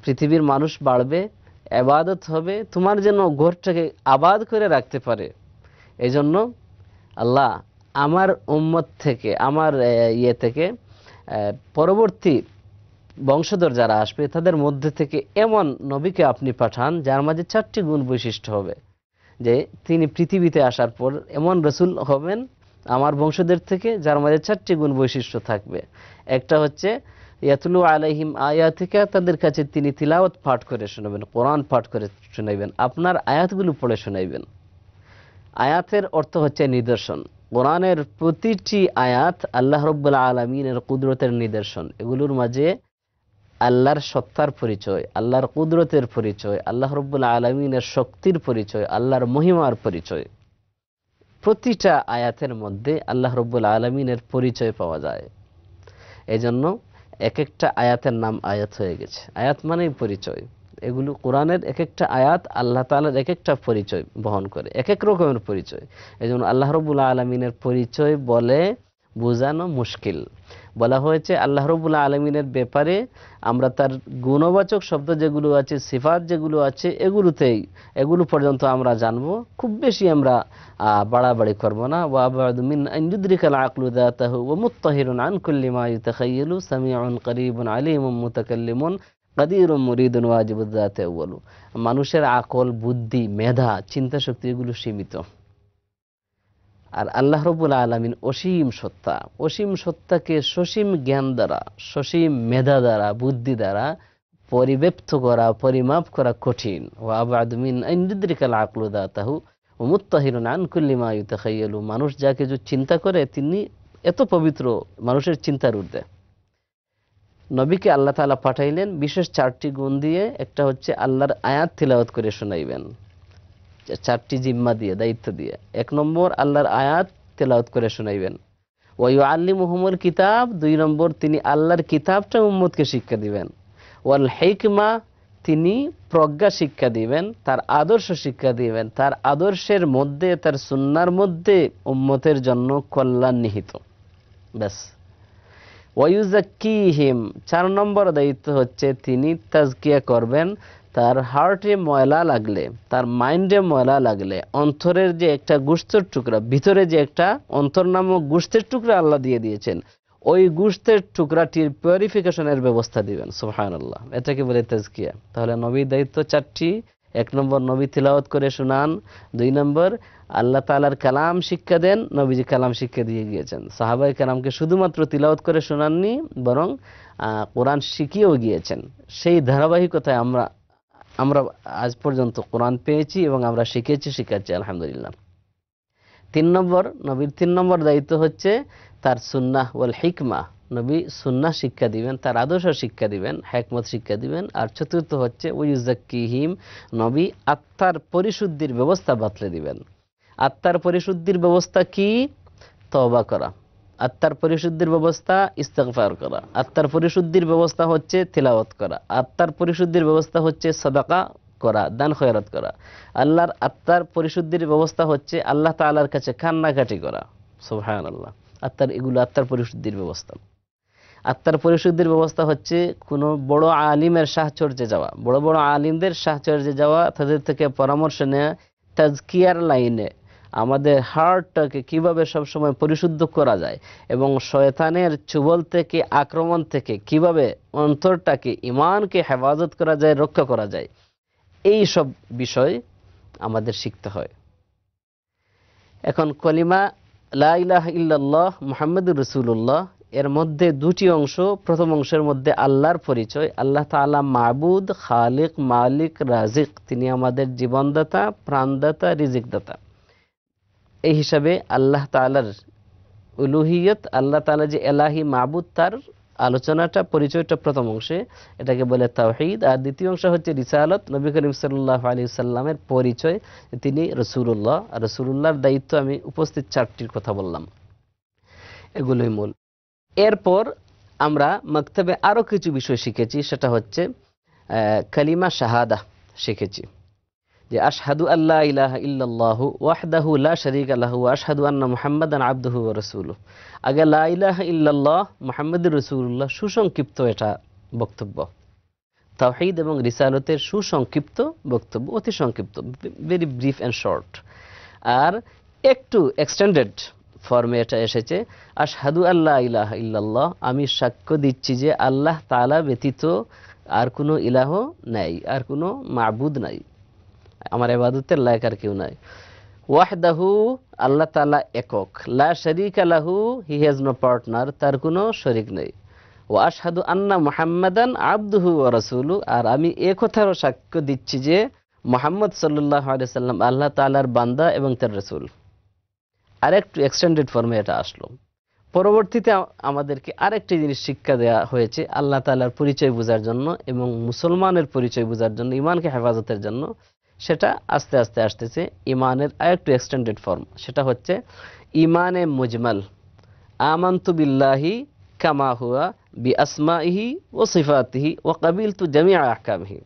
পৃথিবীর মানুষ বাড়বে এবাদত হবে তোমার যেন ঘরটাকে আবাদ করে রাখতে পারে এই জন্য আল্লাহ আমার উম্মত থেকে আমার ইয়ে থেকে পরবর্তী বংশধর যারা আসবে তাদের মধ্যে থেকে এমন নবীকে আপনি পাঠান যার মাঝে চারটি গুণ বৈশিষ্ট্য হবে যে তিনি পৃথিবীতে আসার পর এমন রসুল হবেন আমার বংশধর থেকে যার মাঝে চারটি গুণ বৈশিষ্ট্য থাকবে একটা হচ্ছে ইয়াতলু আলাইহিম থেকে তাদের কাছে তিনি তিলাওয়াত পাঠ করে শোনাবেন কোরআন পাঠ করে শোনাইবেন আপনার আয়াতগুলো পড়ে শোনাইবেন আয়াতের অর্থ হচ্ছে নিদর্শন কোরআনের প্রতিটি আয়াত আল্লাহ রব্বুল্লা আলমিনের কুদরতের নিদর্শন এগুলোর মাঝে আল্লাহর সত্তার পরিচয় আল্লাহর কুদরতের পরিচয় আল্লাহ রব্বুল্লা আলমিনের শক্তির পরিচয় আল্লাহর মহিমার পরিচয় প্রতিটা আয়াতের মধ্যে আল্লাহ রব্বুল আলমিনের পরিচয় পাওয়া যায় এজন্য এক একটা আয়াতের নাম আয়াত হয়ে গেছে আয়াত মানেই পরিচয় এগুলো কোরআনের এক একটা আয়াত আল্লাহ তালার এক একটা পরিচয় বহন করে এক এক রকমের পরিচয় এই জন্য আল্লাহ রবুল্লা আলমিনের পরিচয় বলে বোঝানো মুশকিল বলা হয়েছে আল্লাহ রবুল্লা আলমিনের ব্যাপারে আমরা তার গুণবাচক শব্দ যেগুলো আছে সিফাত যেগুলো আছে এগুলোতেই এগুলো পর্যন্ত আমরা জানব খুব বেশি আমরা বাড়াবাড়ি করবো না ওয়াবাদমিন ইন্দুদ্রিকাল আকলুদাতাহ ও মুত্তাহিরুন আনকুল্লিমা ইউতাখাইলু সামিউন করিবুন আলিমুম মুতাকাল্লিমুন কাদির মুরিদুন ওয়াজিবুদ্দাতে বলু মানুষের আকল বুদ্ধি মেধা চিন্তা শক্তি এগুলো সীমিত আর আল্লাহ রবুল আলমিন অসীম সত্তা অসীম সত্তাকে সসীম জ্ঞান দ্বারা সসীম মেধা দ্বারা বুদ্ধি দ্বারা পরিব্যপ্ত করা পরিমাপ করা কঠিন ও আবাদমিন আকলুদা তাহু মুত্তাহিরুন আনকুল্লিমা ইউতাখাইয়ালু মানুষ যাকে যে চিন্তা করে তিনি এত পবিত্র মানুষের চিন্তার ঊর্ধ্বে নবীকে আল্লাহ তালা পাঠাইলেন বিশেষ চারটি গুণ দিয়ে একটা হচ্ছে আল্লাহর আয়াত তিলাওয়াত করে শোনাইবেন চারটি জিম্মা দিয়ে দায়িত্ব দিয়ে এক নম্বর আল্লাহর আয়াত তেলাওত করে শোনাইবেন ওয়াইউ আল্লি মোহাম্মদ কিতাব দুই নম্বর তিনি আল্লাহর কিতাবটা মোহাম্মদকে শিক্ষা দিবেন ওয়াল হেকমা তিনি প্রজ্ঞা শিক্ষা দিবেন তার আদর্শ শিক্ষা দিবেন তার আদর্শের মধ্যে তার সুন্নার মধ্যে উম্মতের জন্য কল্যাণ নিহিত ব্যাস ওয়াইউজাক্কিহিম চার নম্বর দায়িত্ব হচ্ছে তিনি তাজকিয়া করবেন তার হার্টে ময়লা লাগলে তার মাইন্ডে ময়লা লাগলে অন্তরের যে একটা গুস্তের টুকরা ভিতরে যে একটা অন্তর নামক গুস্তের টুকরা আল্লাহ দিয়ে দিয়েছেন ওই গুস্তের টুকরাটির পিউরিফিকেশনের ব্যবস্থা দিবেন সুহান আল্লাহ এটাকে বলে তেজকিয়া তাহলে নবী দায়িত্ব চারটি এক নম্বর নবী তিলাওয়াত করে শোনান দুই নম্বর আল্লাহ তালার কালাম শিক্ষা দেন নবীজি কালাম শিক্ষা দিয়ে গিয়েছেন সাহাবাই কালামকে শুধুমাত্র তিলাওয়াত করে শোনাননি বরং কোরআন শিখিয়েও গিয়েছেন সেই ধারাবাহিকতায় আমরা আমরা আজ পর্যন্ত কোরআন পেয়েছি এবং আমরা শিখেছি শিখাচ্ছি আলহামদুলিল্লাহ তিন নম্বর নবীর তিন নম্বর দায়িত্ব হচ্ছে তার সুন্নাহ ওয়াল হিকমা নবী সুন্না শিক্ষা দিবেন তার আদর্শ শিক্ষা দিবেন হ্যাকমত শিক্ষা দিবেন আর চতুর্থ হচ্ছে ওইজাক্কিহিম নবী আত্মার পরিশুদ্ধির ব্যবস্থা বাতলে দিবেন আত্মার পরিশুদ্ধির ব্যবস্থা কি তবা করা আত্মার পরিশুদ্ধির ব্যবস্থা ইস্তেকফার করা আত্মার পরিশুদ্ধির ব্যবস্থা হচ্ছে তিলাওয়াত করা আত্মার পরিশুদ্ধির ব্যবস্থা হচ্ছে সদাকা করা দান খয়রাত করা আল্লাহর আত্মার পরিশুদ্ধির ব্যবস্থা হচ্ছে আল্লাহ তাল্লার কাছে কান্নাকাটি করা সোহান আল্লাহ আত্মার এগুলো আত্মার পরিশুদ্ধির ব্যবস্থা আত্মার পরিশুদ্ধির ব্যবস্থা হচ্ছে কোনো বড় আলিমের সাহচর্যে যাওয়া বড় বড় আলিমদের সাহচর্যে যাওয়া তাদের থেকে পরামর্শ নেওয়া তাজকিয়ার লাইনে আমাদের হার্টটাকে কিভাবে সবসময় পরিশুদ্ধ করা যায় এবং শয়তানের চুবল থেকে আক্রমণ থেকে কিভাবে অন্তরটাকে ইমানকে হেফাজত করা যায় রক্ষা করা যায় এই সব বিষয় আমাদের শিখতে হয় এখন কলিমা লাইলাহ ইল্লাল্লাহ মোহাম্মদ রসুল্লাহ এর মধ্যে দুটি অংশ প্রথম অংশের মধ্যে আল্লাহর পরিচয় আল্লাহ তালা মাহবুদ খালিক মালিক রাজিক তিনি আমাদের জীবনদাতা প্রাণদাতা রিজিকদাতা এই হিসাবে আল্লাহ তালার উলুহিয়ত আল্লাহ তালা যে এলাহি মাবুদ তার আলোচনাটা পরিচয়টা প্রথম অংশে এটাকে বলে তাহিদ আর দ্বিতীয় অংশ হচ্ছে রিসালত নবী করিম সাল্লাহ আলী সাল্লামের পরিচয় তিনি রসুল্লাহ আর রসুল্লাহর দায়িত্ব আমি উপস্থিত চারটির কথা বললাম এগুলোই মূল এরপর আমরা মক্তবে আরও কিছু বিষয় শিখেছি সেটা হচ্ছে কালিমা শাহাদা শিখেছি যে আশহাদু আল্লাহ ইলাহ ইল্লাল্লাহু ওয়াহদাহু লা শরিক আল্লাহ আশহাদু আন্না মুহাম্মাদান আব্দুহু ওয়া আগে লা ইলাহা ইল্লাল্লাহ মুহাম্মাদুর রসুল্লাহ সুসংক্ষিপ্ত এটা বক্তব্য তাহিদ এবং রিসালতের সুসংক্ষিপ্ত বক্তব্য অতি সংক্ষিপ্ত ভেরি ব্রিফ অ্যান্ড শর্ট আর একটু এক্সটেন্ডেড ফর্মে এটা এসেছে আশহাদু আল্লাহ ইলাহা ইল্লাল্লাহ আমি সাক্ষ্য দিচ্ছি যে আল্লাহ তালা ব্যতীত আর কোনো ইলাহ নাই আর কোনো মাবুদ নাই আমার এবাদতের লায়ক আর কেউ নাই ওয়াহদাহু আল্লাহ তালা একক লা শরিক আলাহু হি হ্যাজ নো পার্টনার তার কোনো শরিক নেই ও আশহাদু আন্না মোহাম্মদান আব্দুহু ও রসুলু আর আমি এ কথারও সাক্ষ্য দিচ্ছি যে মোহাম্মদ সাল্লাহ সাল্লাম আল্লাহ তালার বান্দা এবং তার রসুল আর একটু এক্সটেন্ডেড ফর্মে এটা আসলো পরবর্তীতে আমাদেরকে আরেকটি জিনিস শিক্ষা দেওয়া হয়েছে আল্লাহ তালার পরিচয় বোঝার জন্য এবং মুসলমানের পরিচয় বোঝার জন্য ইমানকে হেফাজতের জন্য সেটা আস্তে আস্তে আসতেছে ইমানের আরেকটু এক্সটেন্ডেড ফর্ম সেটা হচ্ছে ইমানে মুজমাল আমন্তু বিল্লাহি কামা হুয়া বি আসমাহি ও সিফাতিহি ও কাবিল তু জামি আকামহি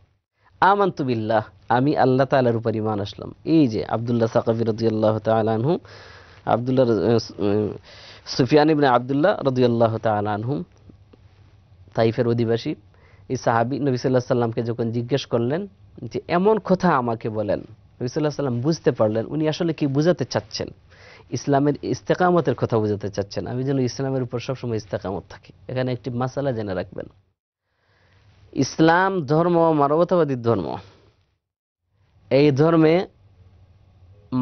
আমন্তু বিল্লাহ আমি আল্লাহ তালার উপর ইমান আসলাম এই যে আবদুল্লাহ সাকবির রদিয়াল্লাহ তালাহু আবদুল্লাহ সুফিয়ান ইবিন আবদুল্লাহ রদিয়াল্লাহ তালাহু তাইফের অধিবাসী এই সাহাবি নবী সাল্লাহ সাল্লামকে যখন জিজ্ঞেস করলেন যে এমন কথা আমাকে বলেন নবিসাল্লাহ সাল্লাম বুঝতে পারলেন উনি আসলে কি বুঝাতে চাচ্ছেন ইসলামের ইস্তেকামতের কথা বুঝাতে চাচ্ছেন আমি যেন ইসলামের উপর সবসময় ইস্তেকামত থাকি এখানে একটি মাসালা জেনে রাখবেন ইসলাম ধর্ম মানবতাবাদী ধর্ম এই ধর্মে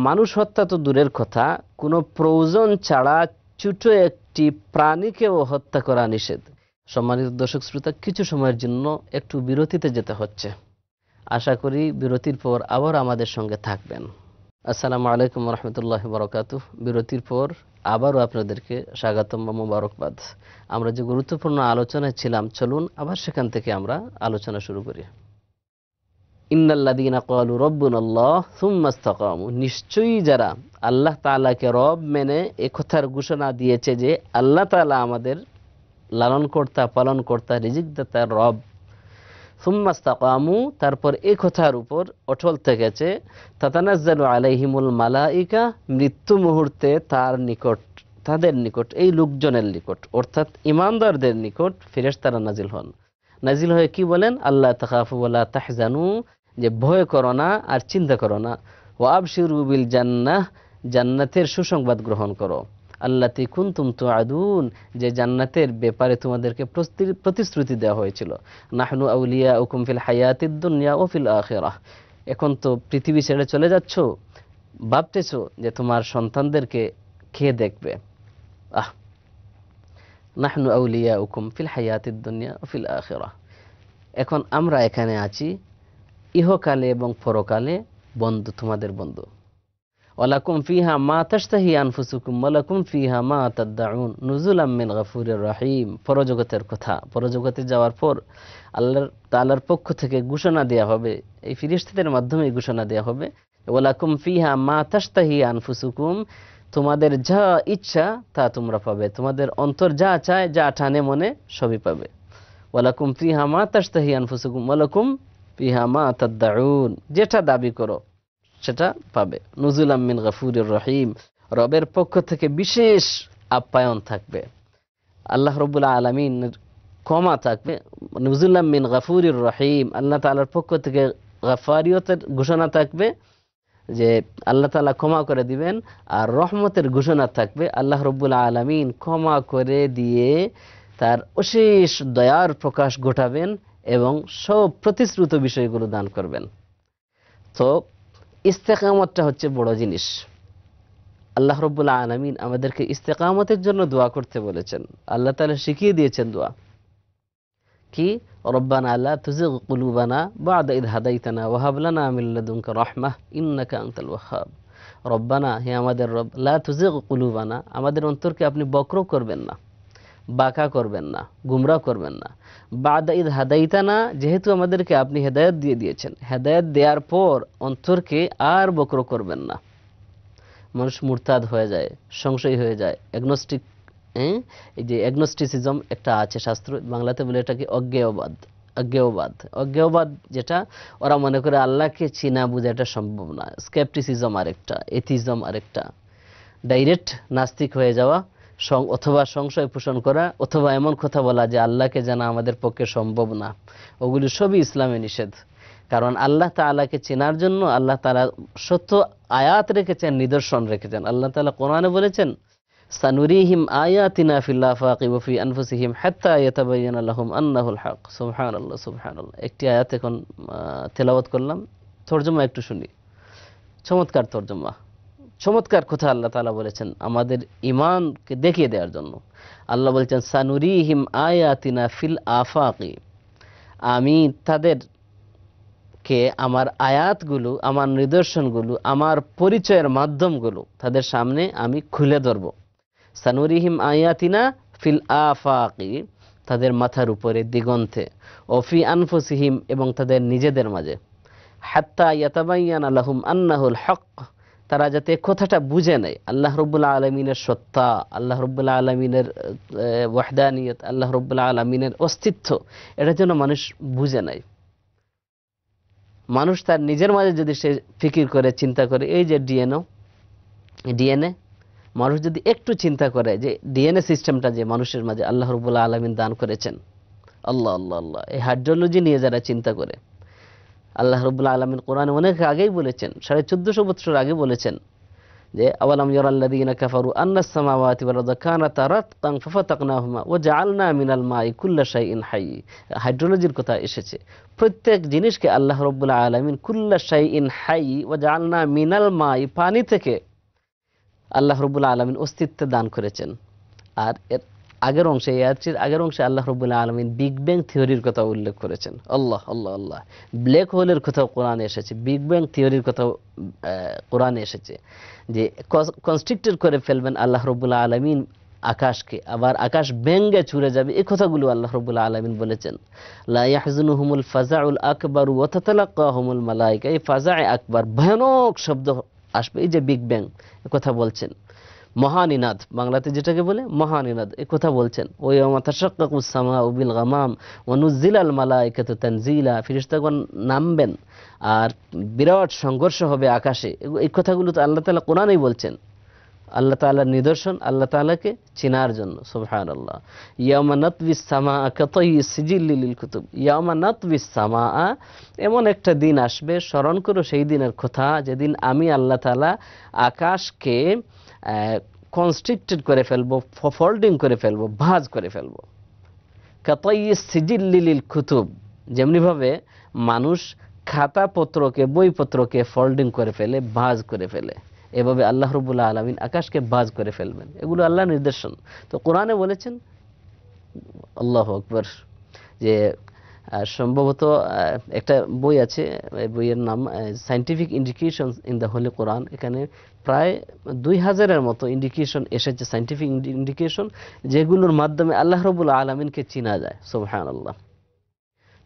মানুষ হত্যা তো দূরের কথা কোনো প্রয়োজন ছাড়া ছোট একটি প্রাণীকেও হত্যা করা নিষেধ সম্মানিত দর্শক শ্রোতা কিছু সময়ের জন্য একটু বিরতিতে যেতে হচ্ছে আশা করি বিরতির পর আবার আমাদের সঙ্গে থাকবেন আসসালামু আলাইকুম রহমতুল্লাহ বরকাত বিরতির পর আবারও আপনাদেরকে স্বাগতম বা মুবারকবাদ আমরা যে গুরুত্বপূর্ণ আলোচনায় ছিলাম চলুন আবার সেখান থেকে আমরা আলোচনা শুরু করি ইন্নাল্লাদিনা কলু রব্বুন আল্লাহ সুম্মাস্তকামু নিশ্চয়ই যারা আল্লাহ তালাকে রব মেনে একথার ঘোষণা দিয়েছে যে আল্লাহ তালা আমাদের লালনকর্তা পালনকর্তা রিজিকদাতা রব সুম্মাস্তাকামু তারপর এ কথার উপর অটল থেকেছে তাতানাজ্জালু আলাইহিমুল মালাইকা মৃত্যু মুহূর্তে তার নিকট তাদের নিকট এই লোকজনের নিকট অর্থাৎ ইমানদারদের নিকট ফিরেস তারা নাজিল হন নাজিল হয়ে কি বলেন আল্লাহ তাকাফুল্লাহ তাহজানু যে ভয় করোনা আর চিন্তা করোনা না ও জান্নাহ জান্নাতের সুসংবাদ গ্রহণ করো আল্লাহ তিকুন তো আদুন যে জান্নাতের ব্যাপারে তোমাদেরকে প্রতিশ্রুতি দেওয়া হয়েছিল নাহনু আউলিয়া ফিল হায়াতিদ দুনিয়া ও ফিল আখেরা এখন তো পৃথিবী ছেড়ে চলে যাচ্ছ ভাবতেছ যে তোমার সন্তানদেরকে খেয়ে দেখবে আহ নাহনু আউলিয়া উকুম ফিল হায়াতির দুনিয়া ফিল আখেরা এখন আমরা এখানে আছি ইহকালে এবং পরকালে বন্ধু তোমাদের বন্ধু ওয়ালাকুম ফিহা মা তাস্তাহি আনফুসুকুম ওয়ালাকুম ফিহা মা তাদ্দাউন নুজুল আমিন গাফুরের রাহিম পরজগতের কথা পরজগতে যাওয়ার পর আল্লাহর তালার পক্ষ থেকে ঘোষণা দেওয়া হবে এই ফিরিস্তিদের মাধ্যমে ঘোষণা দেওয়া হবে ওয়ালাকুম ফিহা মা তাস্তাহি আনফুসুকুম তোমাদের যা ইচ্ছা তা তোমরা পাবে তোমাদের অন্তর যা চায় যা টানে মনে সবই পাবে ওয়ালাকুম ফিহা মা তাস্তাহি আনফুসুকুম ওয়ালাকুম ফিহা মা তাদ্দাউন যেটা দাবি করো সেটা পাবে নজুল আমিন গাফুর রহিম রবের পক্ষ থেকে বিশেষ আপ্যায়ন থাকবে আল্লাহ রবুল্লা আলমিনের ক্ষমা থাকবে নজুল্লাম মিন গাফুরির রহিম আল্লাহ তালার পক্ষ থেকে গাফারিয়তের ঘোষণা থাকবে যে আল্লাহ তালা ক্ষমা করে দিবেন আর রহমতের ঘোষণা থাকবে আল্লাহ রব্বুল আলমিন ক্ষমা করে দিয়ে তার অশেষ দয়ার প্রকাশ ঘটাবেন এবং সব প্রতিশ্রুত বিষয়গুলো দান করবেন তো ইস্তেকামতটা হচ্ছে বড় জিনিস আল্লাহ রব্বুল্লা আলমিন আমাদেরকে ইস্তেকামতের জন্য দোয়া করতে বলেছেন আল্লাহ তালা শিখিয়ে দিয়েছেন দোয়া কি রব্বানা আল্লাহ তুজি কুলুবানা বা আদাইদ হাদাইতানা ওয়াহাবলানা আমিল্লাদুমকা রহমাহ ইন্নাকা আংতাল ওয়াহাব রব্বানা হে আমাদের রব লা তুজি কুলুবানা আমাদের অন্তরকে আপনি বক্র করবেন না বাঁকা করবেন না গুমরা করবেন না বাদ ঈদ হাদাইতানা যেহেতু আমাদেরকে আপনি হেদায়ত দিয়ে দিয়েছেন হেদায়ত দেওয়ার পর অন্তরকে আর বক্র করবেন না মানুষ মুরতাদ হয়ে যায় সংশয় হয়ে যায় অ্যাগনোস্টিক হ্যাঁ এই যে অ্যাগনোস্টিসিজম একটা আছে শাস্ত্র বাংলাতে বলে এটাকে অজ্ঞেয়বাদ অজ্ঞেয়বাদ অজ্ঞেয়বাদ যেটা ওরা মনে করে আল্লাহকে চিনা বোঝা এটা সম্ভব না স্কেপটিসিজম আরেকটা এথিজম আরেকটা ডাইরেক্ট নাস্তিক হয়ে যাওয়া অথবা সংশয় পোষণ করা অথবা এমন কথা বলা যে আল্লাহকে জানা আমাদের পক্ষে সম্ভব না ওগুলি সবই ইসলামে নিষেধ কারণ আল্লাহ তালাকে চেনার জন্য আল্লাহ তালা সত্য আয়াত রেখেছেন নিদর্শন রেখেছেন আল্লাহ তালা কোরআনে বলেছেন সানুরিহিম আয়াতিনা ফিল্লাফাকিবফি আনফুসিহিম হাত্তা আল্লাহম আন্নাহুল হক সুবহান আল্লাহ সুবহান আল্লাহ একটি আয়াত এখন তেলাবত করলাম তর্জমা একটু শুনি চমৎকার তর্জমা চমৎকার কথা আল্লাহ তালা বলেছেন আমাদের ইমানকে দেখিয়ে দেওয়ার জন্য আল্লাহ বলছেন সানুরি হিম আয়াতিনা ফিল আফাকি আমি তাদেরকে আমার আয়াতগুলো আমার নিদর্শনগুলো আমার পরিচয়ের মাধ্যমগুলো তাদের সামনে আমি খুলে ধরব সানুরিহিম আয়াতিনা ফিল আফাকি তাদের মাথার উপরে দিগন্তে অফি আনফুসিহিম এবং তাদের নিজেদের মাঝে হাত্তা ইয়াতাবাইয়ান আল্লাহম আন্নাহুল হক তারা যাতে কথাটা বুঝে নেয় আল্লাহ রব্বুল্লা আলমিনের সত্তা আল্লাহ রব্বুল্লা আলমিনের ওয়াহদানিয়ত আল্লাহ রব্বুল্লা আলমিনের অস্তিত্ব এটা যেন মানুষ বুঝে নেয় মানুষ তার নিজের মাঝে যদি সে ফিকির করে চিন্তা করে এই যে ডিএনও ডিএনএ মানুষ যদি একটু চিন্তা করে যে ডিএনএ সিস্টেমটা যে মানুষের মাঝে আল্লাহ রবুল্লা আলমিন দান করেছেন আল্লাহ আল্লাহ আল্লাহ এই হাইড্রোলজি নিয়ে যারা চিন্তা করে আল্লাহ রবুল্লা আলমিন কোরআন অনেক আগেই বলেছেন সাড়ে চোদ্দোশো বছর আগে বলেছেন যে কাফারু মিনাল মাই হাই হাইড্রোলজির কথা এসেছে প্রত্যেক জিনিসকে আল্লাহ রবুল্লা আলামিন কুল্লা ইন হাই ও জালনা মিনাল মাই পানি থেকে আল্লাহ রবুল্লা আলামিন অস্তিত্ব দান করেছেন আর আগের অংশে এয়ারচির আগের অংশে আল্লাহ রবুল্লা আলমিন বিগ ব্যাং থিওরির কথা উল্লেখ করেছেন আল্লাহ আল্লাহ আল্লাহ ব্ল্যাক হোলের কথাও কোরআনে এসেছে বিগ ব্যাং থিওরির কথাও কোরআনে এসেছে যে কনস্ট্রিক্টেড করে ফেলবেন আল্লাহ রবুল্লা আলমিন আকাশকে আবার আকাশ ব্যাঙ্গে ছুড়ে যাবে এই কথাগুলো আল্লাহ রবুল্লা আলমিন বলেছেন ফাজা উল আকবর ওয়াতালাকাহমুল মালাইকা এই ফাজা আকবর ভয়ানক শব্দ আসবে এই যে বিগ ব্যাং কথা বলছেন মহানিনাদ বাংলাতে যেটাকে বলে মহানিনাদ এ কথা বলছেন ওই মাথাশাকুসামা উবিল গামাম অনুজ্জিল আল মালা একে তো তানজিলা ফিরিস্তাগণ নামবেন আর বিরাট সংঘর্ষ হবে আকাশে এই কথাগুলো তো আল্লাহ তালা কোরআনেই বলছেন আল্লাহ তালার নিদর্শন আল্লাহ তালাকে চিনার জন্য সুবহান আল্লাহ ইয়ামা নতবিসামা কত সিজিল্লিল কুতুব ইয়ামা নতবিসামা এমন একটা দিন আসবে স্মরণ করো সেই দিনের কথা যেদিন আমি আল্লাহ তালা আকাশকে কনস্ট্রিক্টেড করে ফেলবো ফোল্ডিং করে ফেলবো ভাজ করে ফেলবো কাতাই সিজিল্লিল খুতুব যেমনিভাবে মানুষ খাতাপত্রকে বইপত্রকে ফোল্ডিং করে ফেলে ভাজ করে ফেলে এভাবে আল্লাহ রবুল্লা আলমিন আকাশকে বাজ করে ফেলবেন এগুলো আল্লাহ নির্দেশন তো কোরআনে বলেছেন আল্লাহ আকবর যে সম্ভবত একটা বই আছে বইয়ের নাম scientific indication in the holy Quran এখানে প্রায় দুই হাজারের মতো ইন্ডিকেশন এসেছে সাইন্টিফিক ইন্ডিকেশন যেগুলোর মাধ্যমে আল্লাহ রবুল্লা আলমিনকে চিনা যায় সোহান আল্লাহ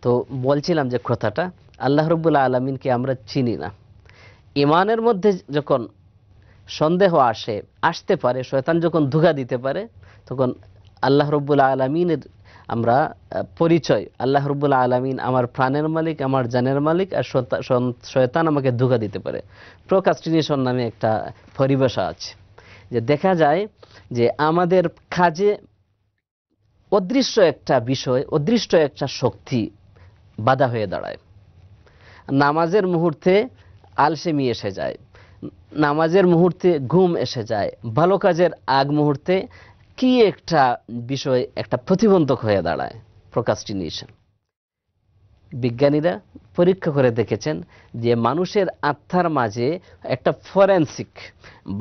তো বলছিলাম যে কথাটা আল্লাহ রবুল্লা আলমিনকে আমরা চিনি না ইমানের মধ্যে যখন সন্দেহ আসে আসতে পারে শয়তান যখন ধুকা দিতে পারে তখন আল্লাহ রবুল্লা আলমিনের আমরা পরিচয় আল্লাহ রবুল্লা আলমিন আমার প্রাণের মালিক আমার জানের মালিক আর শয়তান আমাকে ধোকা দিতে পারে প্রোকাস্টিনেশন নামে একটা পরিভাষা আছে যে দেখা যায় যে আমাদের কাজে অদৃশ্য একটা বিষয় অদৃশ্য একটা শক্তি বাধা হয়ে দাঁড়ায় নামাজের মুহূর্তে আলসেমি এসে যায় নামাজের মুহূর্তে ঘুম এসে যায় ভালো কাজের আগ মুহূর্তে কি একটা বিষয় একটা প্রতিবন্ধক হয়ে দাঁড়ায় প্রোকাস্টিনেশন বিজ্ঞানীরা পরীক্ষা করে দেখেছেন যে মানুষের আত্মার মাঝে একটা ফরেন্সিক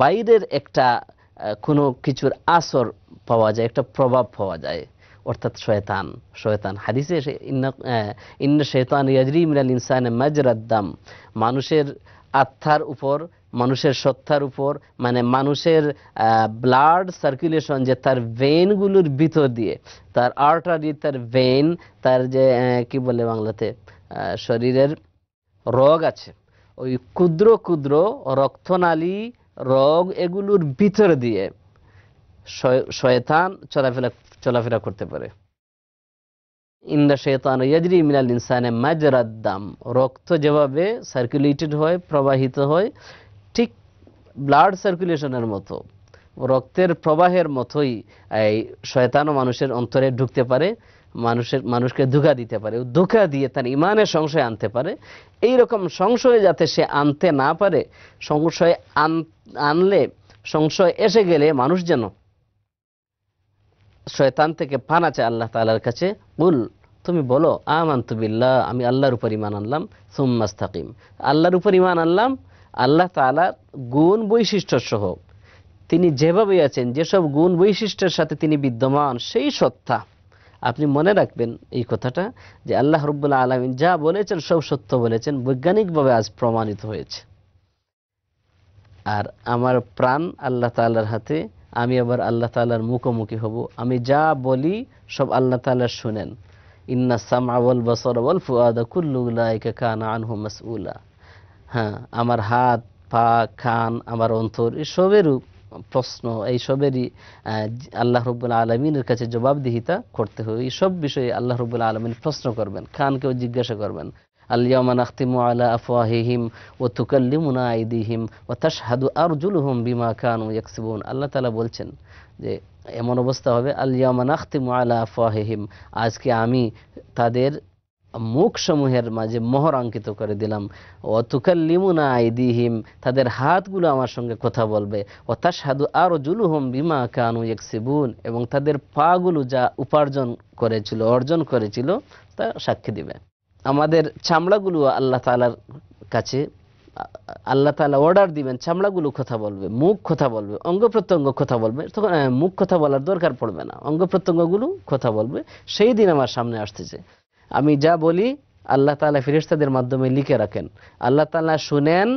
বাইরের একটা কোনো কিছুর আসর পাওয়া যায় একটা প্রভাব পাওয়া যায় অর্থাৎ শয়তান শয়তান হাদিসে ইন্ন শেতান ইয়াজরি মিনাল ইনসান মাজরাদ্দাম মানুষের আত্মার উপর মানুষের সত্তার উপর মানে মানুষের ব্লাড সার্কুলেশন যে তার ভেনগুলোর ভিতর দিয়ে তার আর্টারি তার ভেন তার যে কি বলে বাংলাতে শরীরের রোগ আছে ওই ক্ষুদ্র ক্ষুদ্র রক্তনালী রোগ এগুলোর ভিতর দিয়ে শয়তান চলাফেরা চলাফেরা করতে পারে ইন্দা শেতান ইয়াজরি মিনাল ইনসানে মাজরাদ্দাম রক্ত যেভাবে সার্কুলেটেড হয় প্রবাহিত হয় ব্লাড সার্কুলেশনের মতো রক্তের প্রবাহের মতোই এই শয়তানও মানুষের অন্তরে ঢুকতে পারে মানুষের মানুষকে ধোকা দিতে পারে ধোকা দিয়ে তার ইমানে সংশয় আনতে পারে এই রকম সংশয় যাতে সে আনতে না পারে সংশয় আনলে সংশয় এসে গেলে মানুষ যেন শয়তান থেকে পান আছে আল্লাহ তালার কাছে বল তুমি বলো আমান তুবিল্লাহ আমি আল্লাহর উপর ইমান আনলাম সুম্মাস্তাকিম আল্লাহর উপর ইমান আনলাম আল্লাহ তালার গুণ বৈশিষ্ট্য সহ তিনি যেভাবেই আছেন যেসব গুণ বৈশিষ্ট্যের সাথে তিনি বিদ্যমান সেই সত্তা আপনি মনে রাখবেন এই কথাটা যে আল্লাহ রব্বুল্লা আলমিন যা বলেছেন সব সত্য বলেছেন বৈজ্ঞানিকভাবে আজ প্রমাণিত হয়েছে আর আমার প্রাণ আল্লাহ তাল্লার হাতে আমি আবার আল্লাহ তাল্লার মুখোমুখি হব আমি যা বলি সব আল্লাহ তাল্লাহ শুনেন ইন্না সাম আবল বসর আবল ফুয়াদ কুল্লুল্লাহ কানা আনহু মাসউলা হ্যাঁ আমার হাত পা খান আমার অন্তর এসবের প্রশ্ন এইসবেরই আল্লাহ রবুল্লা আলমিনের কাছে জবাবদিহিতা করতে হবে এইসব বিষয়ে আল্লাহ রবুল্লা আলমিন প্রশ্ন করবেন খানকেও জিজ্ঞাসা করবেন আলিয়ামান আখতিমু আলা আফওয়াহিহিম ও তুকাল্লিমুনা আইদিহিম ও তাশহাদু আরজুলহুম বিমা কানু ইয়াকসিবুন আল্লাহ তালা বলছেন যে এমন অবস্থা হবে আলিয়ামান আখতিমু আলা আফওয়াহিহিম আজকে আমি তাদের মুখসমূহের মাঝে মোহর অঙ্কিত করে দিলাম লিমুনা আইদিহিম তাদের হাতগুলো আমার সঙ্গে কথা বলবে সাধু আরও হোম বিমা কানু ইকসিবুন এবং তাদের পাগুলো যা উপার্জন করেছিল অর্জন করেছিল তা সাক্ষী দিবে আমাদের চামড়াগুলো আল্লাহ তালার কাছে আল্লাহ তালা অর্ডার দিবেন চামড়াগুলো কথা বলবে মুখ কথা বলবে অঙ্গ প্রত্যঙ্গ কথা বলবে তখন মুখ কথা বলার দরকার পড়বে না অঙ্গ প্রত্যঙ্গগুলো কথা বলবে সেই দিন আমার সামনে আসতেছে আমি যা বলি আল্লাহ তালা ফিরিস্তাদের মাধ্যমে লিখে রাখেন আল্লাহ তালা শুনেন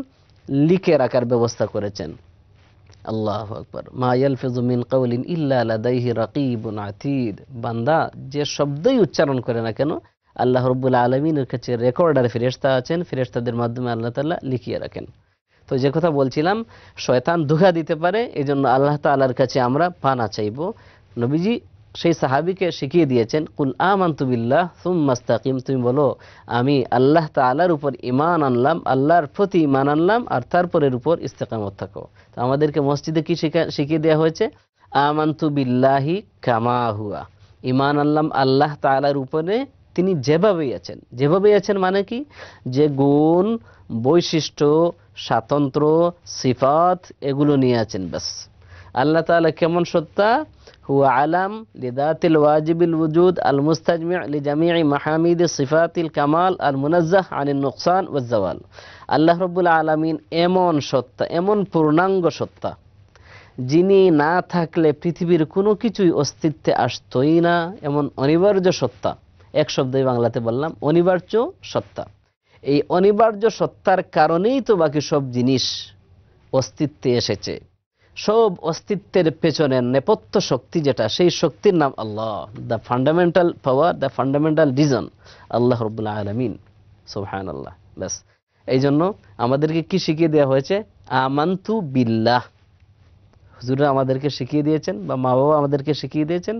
লিখে রাখার ব্যবস্থা করেছেন আল্লাহ আকবর মায়াল ফেজুমিন কৌলিন ইল্লাহি রকিব বান্দা যে শব্দই উচ্চারণ করে না কেন আল্লাহ রব্বুল্লা আলমিনের কাছে রেকর্ডার ফিরেস্তা আছেন ফিরেস্তাদের মাধ্যমে আল্লাহ তালা লিখিয়ে রাখেন তো যে কথা বলছিলাম শয়তান দুঃখা দিতে পারে এই জন্য আল্লাহ তাল্লাহার কাছে আমরা পানা চাইব নবীজি সেই সাহাবিকে শিখিয়ে দিয়েছেন কুল আমান্তুবিল্লাহ সুম্মাস্তাকিম তুমি বলো আমি আল্লাহ তালার উপর ইমান আনলাম আল্লাহর প্রতি ইমান আনলাম আর তারপরের উপর ইস্তেকামত থাকো তো আমাদেরকে মসজিদে কি শিখিয়ে দেওয়া হয়েছে আমান্তুবিল্লাহি কামা হুয়া ইমান আল্লাম আল্লাহ তালার উপরে তিনি যেভাবেই আছেন যেভাবেই আছেন মানে কি যে গুণ বৈশিষ্ট্য স্বাতন্ত্র সিফাত এগুলো নিয়ে আছেন ব্যাস আল্লাহ তালা কেমন সত্তা هو علم لذات الواجب الوجود المستجمع لجميع محاميد صفات الكمال المنزه عن النقصان والزوال আল্লাহ রব্বুল আলমিন এমন সত্তা এমন পূর্ণাঙ্গ সত্তা যিনি না থাকলে পৃথিবীর কোনো কিছুই অস্তিত্বে আসতই না এমন অনিবার্য সত্তা এক শব্দই বাংলাতে বললাম অনিবার্য সত্তা এই অনিবার্য সত্তার কারণেই তো বাকি সব জিনিস অস্তিত্বে এসেছে সব অস্তিত্বের পেছনে নেপথ্য শক্তি যেটা সেই শক্তির নাম Allah the fundamental power the fundamental reason Allah রবুল্লা আলমিন সোহান আল্লাহ ব্যাস এই জন্য আমাদেরকে কি শিখিয়ে দেওয়া হয়েছে আমান্তু বিল্লাহ হুজুরা আমাদেরকে শিখিয়ে দিয়েছেন বা মা বাবা আমাদেরকে শিখিয়ে দিয়েছেন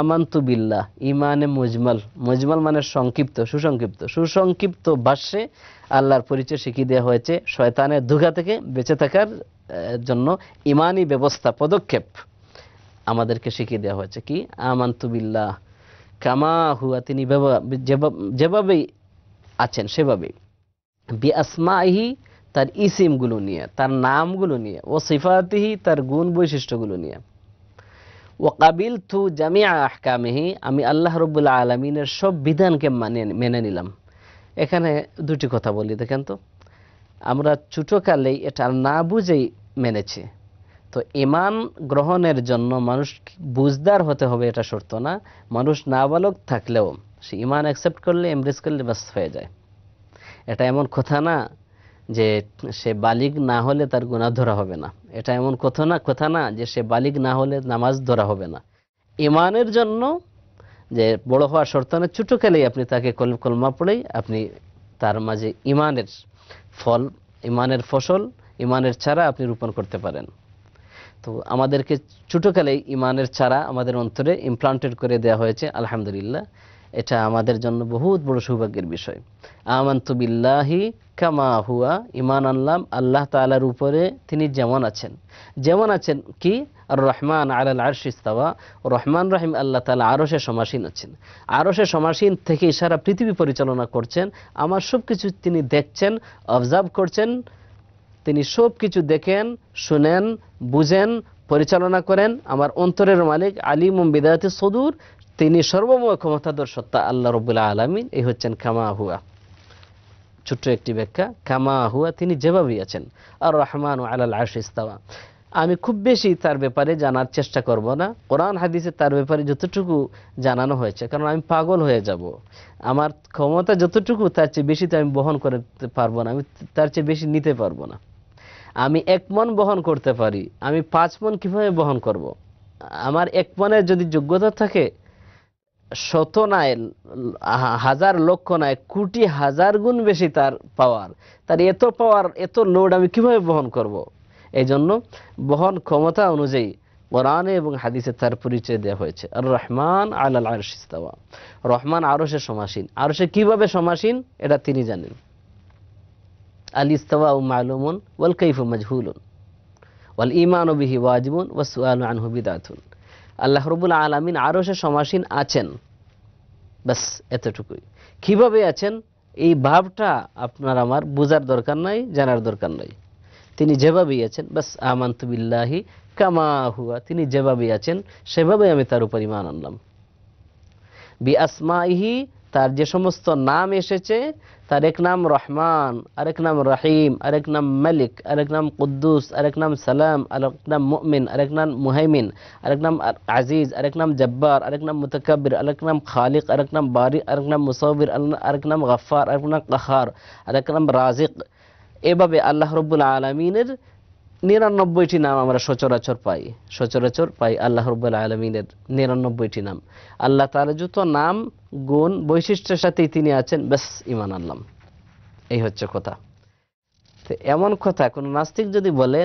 আমান্তু বিল্লাহ ইমানে মজমাল মজমাল মানে সংক্ষিপ্ত সুসংক্ষিপ্ত সুসংক্ষিপ্ত ভাষ্যে আল্লাহর পরিচয় শিখিয়ে দেওয়া হয়েছে শয়তানের দুঘা থেকে বেঁচে থাকার জন্য ইমানই ব্যবস্থা পদক্ষেপ আমাদেরকে শিখিয়ে দেওয়া হয়েছে কি আমান্তু বিল্লাহ কামা হুয়া তিনি যেভাবেই আছেন সেভাবেই বি আসমাহি তার ইসিমগুলো নিয়ে তার নামগুলো নিয়ে ও সিফাতিহি তার গুণ বৈশিষ্ট্যগুলো নিয়ে ও কাবিল থু জামিয়া আহকামেহি আমি আল্লাহ রবুল্লা আলমিনের সব বিধানকে মানে মেনে নিলাম এখানে দুটি কথা বলি দেখেন তো আমরা ছোটোকালেই এটা না বুঝেই মেনেছি তো ইমান গ্রহণের জন্য মানুষ বুঝদার হতে হবে এটা শর্ত না মানুষ নাবালক থাকলেও সে ইমান অ্যাকসেপ্ট করলে এমব্রেস করলে ব্যস্ত হয়ে যায় এটা এমন কথা না যে সে বালিগ না হলে তার গুণা ধরা হবে না এটা এমন কথা না কথা না যে সে বালিগ না হলে নামাজ ধরা হবে না ইমানের জন্য যে বড় হওয়ার শর্ত ছোটো খেলেই আপনি তাকে কল কলমা পড়েই আপনি তার মাঝে ইমানের ফল ইমানের ফসল ইমানের ছাড়া আপনি রোপণ করতে পারেন তো আমাদেরকে ছোটো খেলেই ইমানের ছাড়া আমাদের অন্তরে ইমপ্লান্টেড করে দেয়া হয়েছে আলহামদুলিল্লাহ এটা আমাদের জন্য বহুত বড় সৌভাগ্যের বিষয় আমান্তু বিল্লাহি কামা হুয়া ইমান আল্লাহ আল্লাহ তালার উপরে তিনি যেমন আছেন যেমন আছেন কি আর রহমান আলাল আরশ রহমান রহিম আল্লাহ তালা আরো সে সমাসীন আছেন আরো সে সমাসীন থেকে সারা পৃথিবী পরিচালনা করছেন আমার সব কিছু তিনি দেখছেন অবজার্ভ করছেন তিনি সব কিছু দেখেন শুনেন বুঝেন পরিচালনা করেন আমার অন্তরের মালিক আলী মুম্বিদায়াতি সদুর তিনি সর্বময় ক্ষমতাধর সত্তা আল্লাহ রবুল্লা আলমিন এই হচ্ছেন খামা হুয়া ছোট্ট একটি ব্যাখ্যা খামা হুয়া তিনি যেভাবেই আছেন আর রহমান ও আল্লাহ আশ আমি খুব বেশি তার ব্যাপারে জানার চেষ্টা করব না কোরআন হাদিসে তার ব্যাপারে যতটুকু জানানো হয়েছে কারণ আমি পাগল হয়ে যাব আমার ক্ষমতা যতটুকু তার চেয়ে বেশি তো আমি বহন করতে পারবো না আমি তার চেয়ে বেশি নিতে পারবো না আমি এক মন বহন করতে পারি আমি পাঁচ মন কিভাবে বহন করব। আমার এক মনের যদি যোগ্যতা থাকে শত নাই হাজার লক্ষ নাই কোটি হাজার গুণ বেশি তার পাওয়ার তার এত পাওয়ার এত লোড আমি কিভাবে বহন করব। এই জন্য বহন ক্ষমতা অনুযায়ী কোরআনে এবং হাদিসে তার পরিচয় দেওয়া হয়েছে আর রহমান আল্লাহ আরশিস্তাওয়া রহমান আরো সে সমাসীন আরো সে কীভাবে সমাসীন এটা তিনি জানেন আল ইস্তাওয়া ও মালুমুন ওয়াল কৈফ মজহুলুন ওয়াল ইমান বিহি ওয়াজিবুন ওয়াসু আনহু বিদাতুন আল্লাহ রবুল আলমিন আরও সে সমাসীন আছেন ব্যাস এতটুকুই কিভাবে আছেন এই ভাবটা আপনার আমার বোঝার দরকার নাই জানার দরকার নাই তিনি যেভাবেই আছেন ব্যাস আমান্তবিল্লাহি কামা হুয়া তিনি যেভাবেই আছেন সেভাবে আমি তার উপর ইমান আনলাম বি আসমাহি তার যে সমস্ত নাম এসেছে তার এক নাম রহমান আরেক নাম রাহিম আরেক নাম মালিক আরেক নাম কুদ্দুস আরেক নাম সালাম আরেক নাম মুমিন আরেক নাম মুহাইমিন আরেক নাম আজিজ আরেক নাম জব্বার আরেক নাম মুতকাব্বির আরেক নাম খালিক আরেক নাম বারি আরেক নাম মুসাবির আরেক নাম গফার আরেক নাম কাহার আরেক নাম রাজিক এভাবে আল্লাহ রব্বুল আলমিনের নিরানব্বইটি নাম আমরা সচরাচর পাই সচরাচর পাই আল্লাহ রব্বুল আলমিনের নিরানব্বইটি নাম আল্লাহ তালা যত নাম গুণ বৈশিষ্ট্যের সাথেই তিনি আছেন ব্যাস ইমান আল্লাম এই হচ্ছে কথা এমন কথা কোন নাস্তিক যদি বলে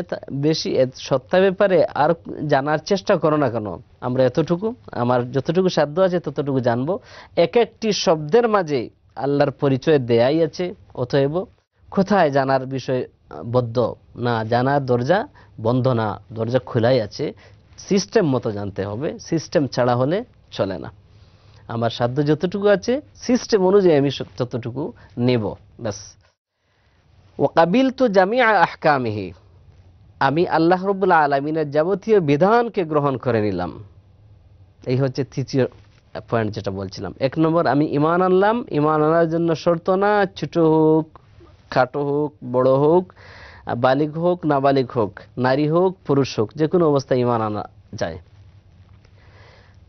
বেশি সত্তা ব্যাপারে আর জানার চেষ্টা করো না কেন আমরা এতটুকু আমার যতটুকু সাধ্য আছে ততটুকু জানবো এক একটি শব্দের মাঝে আল্লাহর পরিচয় দেয়াই আছে অতএব কোথায় জানার বিষয় বদ্ধ না জানার দরজা বন্ধ না দরজা খোলাই আছে সিস্টেম মতো জানতে হবে সিস্টেম ছাড়া হলে চলে না আমার সাধ্য যতটুকু আছে সিস্টেম অনুযায়ী আমি ততটুকু নেব ব্যাস ও কাবিল তো জামি আহকামিহি আমি আল্লাহ রবুল্লা আলমিনের যাবতীয় বিধানকে গ্রহণ করে নিলাম এই হচ্ছে তৃতীয় পয়েন্ট যেটা বলছিলাম এক নম্বর আমি ইমান আনলাম ইমান আনার জন্য শর্ত না ছুটো হোক খাটো হোক বড় হোক বালিক হোক নাবালিক হোক নারী হোক পুরুষ হোক যে কোনো অবস্থায় ইমান আনা যায়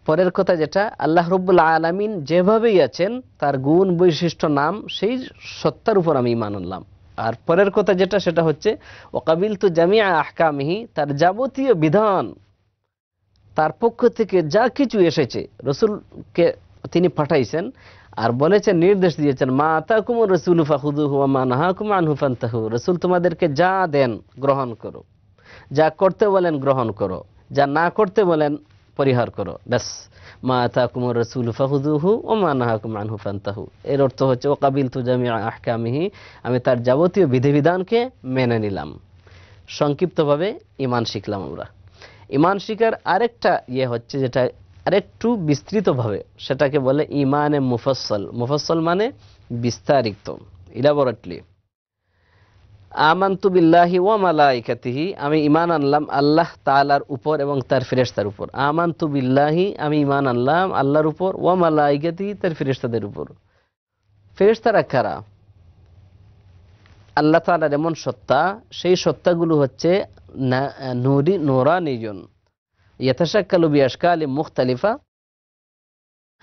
পরের কথা যেটা আল্লাহ রব্বুল আলমিন যেভাবেই আছেন তার গুণ বৈশিষ্ট্য নাম সেই সত্তার উপর আমি ইমান আনলাম আর পরের কথা যেটা সেটা হচ্ছে ওকাবিল তো জামিয়া আহকামিহি তার যাবতীয় বিধান তার পক্ষ থেকে যা কিছু এসেছে রসুলকে তিনি পাঠাইছেন আর বলেছেন নির্দেশ দিয়েছেন মা তা কুমুর রসুল ফাহুদু হুয়া মা নাহা কুমান ফান্তাহু রসুল তোমাদেরকে যা দেন গ্রহণ করো যা করতে বলেন গ্রহণ করো যা না করতে বলেন পরিহার করো ব্যাস মা তা কুমুর রসুল ফাহুদুহু ও মা নাহা কুমান এর অর্থ হচ্ছে ও কাবিল তুজামি আহকামিহি আমি তার যাবতীয় বিধিবিধানকে মেনে নিলাম সংক্ষিপ্তভাবে ইমান শিখলাম আমরা ইমান শিখার আরেকটা ইয়ে হচ্ছে যেটা আর একটু বিস্তৃতভাবে সেটাকে বলে ইমানে মুফসল মুফসল মানে বিস্তারিত ইলাবোরেটলি আমান্তু বিল্লাহি ওয়া মালাইকাতিহি আমি ইমান আনলাম আল্লাহ তালার উপর এবং তার ফেরেশতার উপর আমান্তু বিল্লাহি আমি ইমান আনলাম আল্লাহর উপর ওয়া মালাইকাতিহি তার ফেরেশতাদের উপর ফেরেস্তারা কারা আল্লাহ তালার এমন সত্তা সেই সত্তাগুলো হচ্ছে নুরি নিজন يتشكل بأشكال مختلفة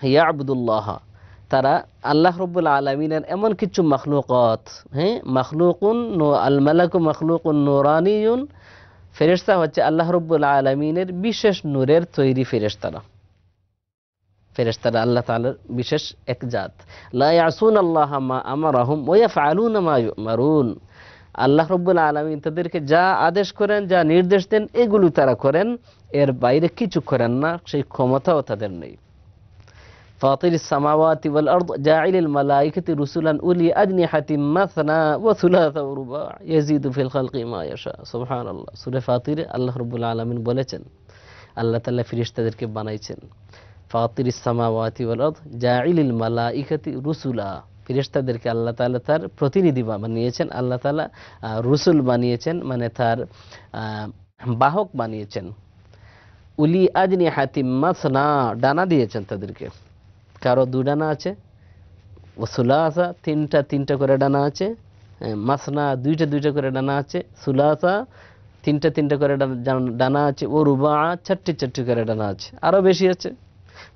يعبد الله ترى الله رب العالمين أمن كتش مخلوقات مخلوق الملك مخلوق نوراني فرشتا وجه الله رب العالمين بشش نورير تويري فرشتنا فرشتنا الله تعالى بشش اكجات لا يعصون الله ما أمرهم ويفعلون ما يؤمرون আল্লাহ রব্বুল্লা আলমিন তাদেরকে যা আদেশ করেন যা নির্দেশ দেন এগুলো তারা করেন এর বাইরে কিছু করেন না সেই ক্ষমতাও তাদের নেই فاطر السماوات والأرض جاعل الملائكة رسلا أولي أجنحة مثنى وثلاث ورباع يزيد في الخلق ما يشاء سبحان الله سورة فاطر الله رب العالمين বলেছেন আল্লাহ তাআলা ফেরেশতাদেরকে বানাইছেন فاطر السماوات والأرض جاعل الملائكة رسلا ফিরিস্তাদেরকে আল্লাহ তালা তার প্রতিনিধি বানিয়েছেন আল্লাহ তালা রসুল বানিয়েছেন মানে তার বাহক বানিয়েছেন উলি আজনি হাতিম মাসনা ডানা দিয়েছেন তাদেরকে কারো দু ডানা আছে ও সুলাসা তিনটা তিনটা করে ডানা আছে মাসনা দুইটা দুইটা করে ডানা আছে সুলাসা তিনটা তিনটা করে ডানা আছে ও রুবা চারটি চারটি করে ডানা আছে আরও বেশি আছে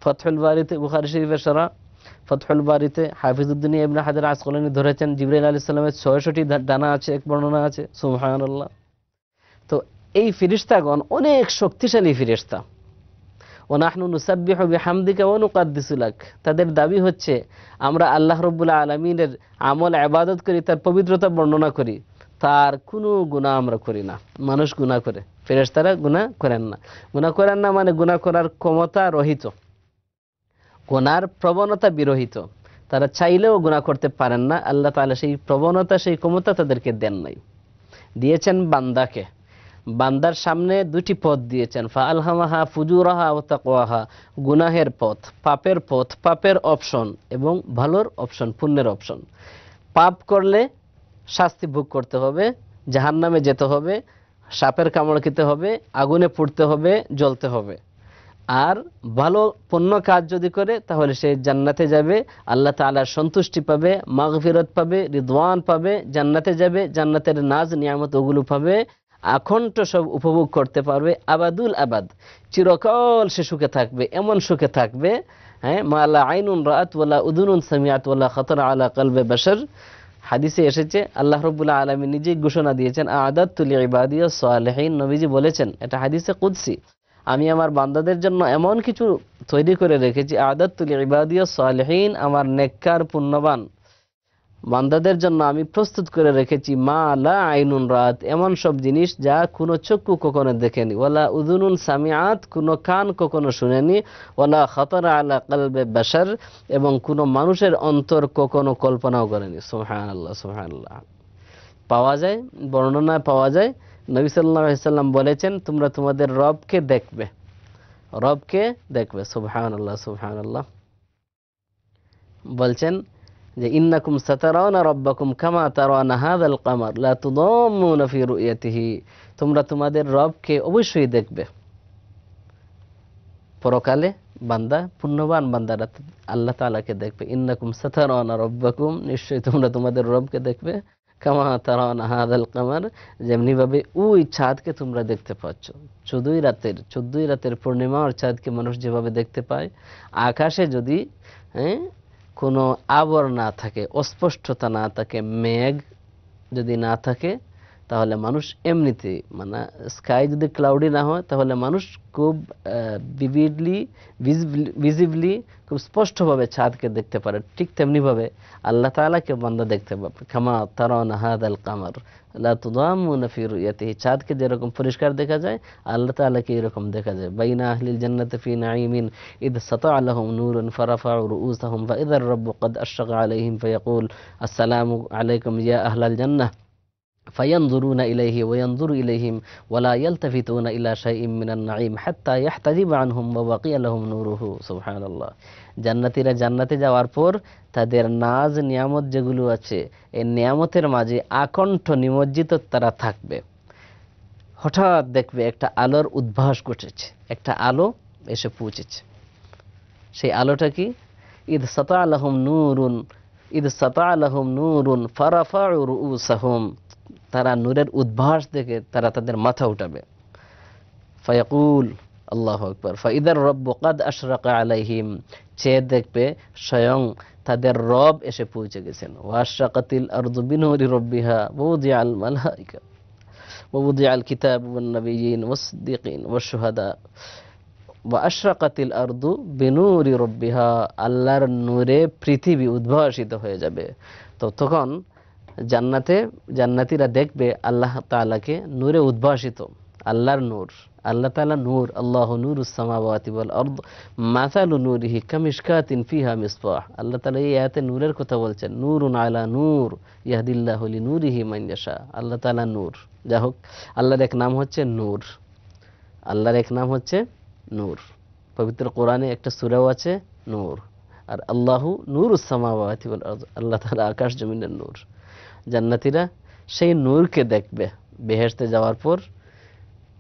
ফতফেল বাড়িতে বুখারি শরীফের সরা ফতহুল বাড়িতে হাফিজুদ্দিন ইবনা হাজার আসকলানি ধরেছেন জিবরাইল আলী সাল্লামের ছয়শটি দানা আছে এক বর্ণনা আছে সুহান আল্লাহ তো এই ফিরিস্তাগণ অনেক শক্তিশালী ফিরিস্তা ওনাহনু নুসাব্বিহ বিহামদিকা ও নুকাদ্দিসুলাক তাদের দাবি হচ্ছে আমরা আল্লাহ রব্বুল্লা আলমিনের আমল আবাদত করি তার পবিত্রতা বর্ণনা করি তার কোনো গুণা আমরা করি না মানুষ গুণা করে ফেরেস্তারা গুণা করেন না গুণা করেন না মানে গুণা করার ক্ষমতা রহিত গোনার প্রবণতা বিরহিত তারা চাইলেও গুণা করতে পারেন না আল্লাহ তালা সেই প্রবণতা সেই ক্ষমতা তাদেরকে দেন নাই দিয়েছেন বান্দাকে বান্দার সামনে দুটি পথ দিয়েছেন ফা আলহামাহা ফুজুরাহা ও তাকোয়াহা গুনাহের পথ পাপের পথ পাপের অপশন এবং ভালোর অপশন পুণ্যের অপশন পাপ করলে শাস্তি ভোগ করতে হবে জাহান্নামে যেতে হবে সাপের কামড় খেতে হবে আগুনে পুড়তে হবে জ্বলতে হবে আর ভালো পণ্য কাজ যদি করে তাহলে সে জান্নাতে যাবে আল্লাহ তালার সন্তুষ্টি পাবে মাগফিরত পাবে রিদওয়ান পাবে জান্নাতে যাবে জান্নাতের নাজ নিয়ামত ওগুলো পাবে আখণ্ড সব উপভোগ করতে পারবে আবাদুল আবাদ চিরকাল সে সুখে থাকবে এমন সুখে থাকবে হ্যাঁ আল্লাহ আইনুন রাত ওলা উদুনুন সামিয়াত ওলা খতর আল্লাহ কলবে বসর হাদিসে এসেছে আল্লাহ রবুল্লাহ আলমী নিজেই ঘোষণা দিয়েছেন আদাত তুলি ইবাদিয়া সোয়ালহীন নবীজি বলেছেন এটা হাদিসে কুদ্সি আমি আমার বান্দাদের জন্য এমন কিছু তৈরি করে রেখেছি আদাতুল ইবাদিয়া সালেহীন আমার নেককার পুণ্যবান বান্দাদের জন্য আমি প্রস্তুত করে রেখেছি মা লা আইনুন রাত এমন সব জিনিস যা কোনো চক্ষু কখনো দেখেনি ওলা উদুনুন সামিয়াত কোনো কান কখনো শুনেনি ওলা খতর আলা কালবে বাসার এবং কোনো মানুষের অন্তর কখনো কল্পনাও করেনি সোহান আল্লাহ সোহান আল্লাহ পাওয়া যায় বর্ণনায় পাওয়া যায় নবী সাল্লাম বলেছেন তোমরা তোমাদের রবকে দেখবে রবকে দেখবে সুবহান আল্লাহ সুবহান আল্লাহ বলছেন যে ইন্নাকুম সাতারাওনা রব্বাকুম কামা তারাওনা হাদাল কামার লা তুদাম্মুনা ফি রু'য়াতিহি তোমরা তোমাদের রবকে অবশ্যই দেখবে পরকালে বান্দা পুণ্যবান বান্দারা আল্লাহ তাআলাকে দেখবে ইন্নাকুম সাতারাওনা রব্বাকুম নিশ্চয়ই তোমরা তোমাদের রবকে দেখবে কামা তারান হাদাল কামার যেমনিভাবে ওই চাঁদকে তোমরা দেখতে পাচ্ছ চোদ্দই রাতের চোদ্দই রাতের পূর্ণিমা আর চাঁদকে মানুষ যেভাবে দেখতে পায় আকাশে যদি হ্যাঁ কোনো আবর না থাকে অস্পষ্টতা না থাকে মেঘ যদি না থাকে তাহলে মানুষ এমনিতে মানে স্কাই যদি ক্লাউডি না হয় তাহলে মানুষ খুব ভিভিডলি ভিজিবলি খুব স্পষ্টভাবে ছাদকে দেখতে পারে ঠিক তেমনিভাবে আল্লাহ তালাকে বান্দা দেখতে পাবে খামা তার হাদ আল কামার আল্লাহ ইয়াতে চাঁদকে যেরকম পরিষ্কার দেখা যায় আল্লাহ তালাকে এরকম দেখা যায় বাইনা আহলিল জান্নাত ফি নাইমিন আলহম নুর ফরাফা রুউসাহম বা ইদার রব্বু কদ আশাক আলহিম ফয়কুল আসসালামু আলাইকুম ইয়া আহলাল জান্নাহ ফাইয়ানজুরুনা ইলাইহি ওয়ানজুরু ইলাইহিম ওয়ালা ইয়ালতাফিতুনা ইলা শাইইম মিনান নাঈম হাত্তা ইয়াহতাজিব আনহুম ওয়া বাকিয়া লাহুম নূরুহু সুবহানাল্লাহ জান্নাতীরা জান্নাতে যাওয়ার পর তাদের নাজ নিয়ামত যেগুলো আছে এই নিয়ামতের মাঝে আকণ্ঠ নিমজ্জিত তারা থাকবে হঠাৎ দেখবে একটা আলোর উদ্ভাস ঘটেছে একটা আলো এসে পৌঁছেছে সেই আলোটা কি ঈদ সাতা আলহম নূরুন ঈদ সাতা আলহম নূরুন ফারাফা রুসাহম তারা নূরের উদ্ভাস দেখে তারা তাদের মাথা উঠাবে ফায়াকুল আল্লাহ আকবর ফাইদার রব বোকাদ আশরাকা আলাইহিম সে দেখবে স্বয়ং তাদের রব এসে পৌঁছে গেছেন ওয়াশাকাতিল আরজুবিনহরি রব্বিহা বৌদি আল মালাইকা বৌদি আল কিতাব নবীন ওসদ্দিকিন ওসুহাদা বা আশরাকাতিল আরদু বিনুরি রব্বিহা আল্লাহর নূরে পৃথিবী উদ্ভাসিত হয়ে যাবে তো তখন জান্নাতে জান্নাতিরা দেখবে আল্লাহ তালাকে নূরে উদ্ভাসিত আল্লাহর নূর আল্লাহ তালা নূর আল্লাহ নূর উসামাওয়াতিবল অর্দ মাসালু নূর হি কামিসকাতিন ফিহা মিসবাহ আল্লাহ তালা এই আয়াতে নূরের কথা বলছেন উন আলা নূর ইয়াহদিল্লাহ নূর হি মাইয়াশা আল্লাহ তালা নূর যা হোক আল্লাহর এক নাম হচ্ছে নূর আল্লাহর এক নাম হচ্ছে নূর পবিত্র কোরআনে একটা সুরাও আছে নূর আর আল্লাহ নূর উসামাওয়াতিবল আল্লাহ তালা আকাশ জমিনের নূর জান্নাতিরা সেই নূরকে দেখবে বেহেস্তে যাওয়ার পর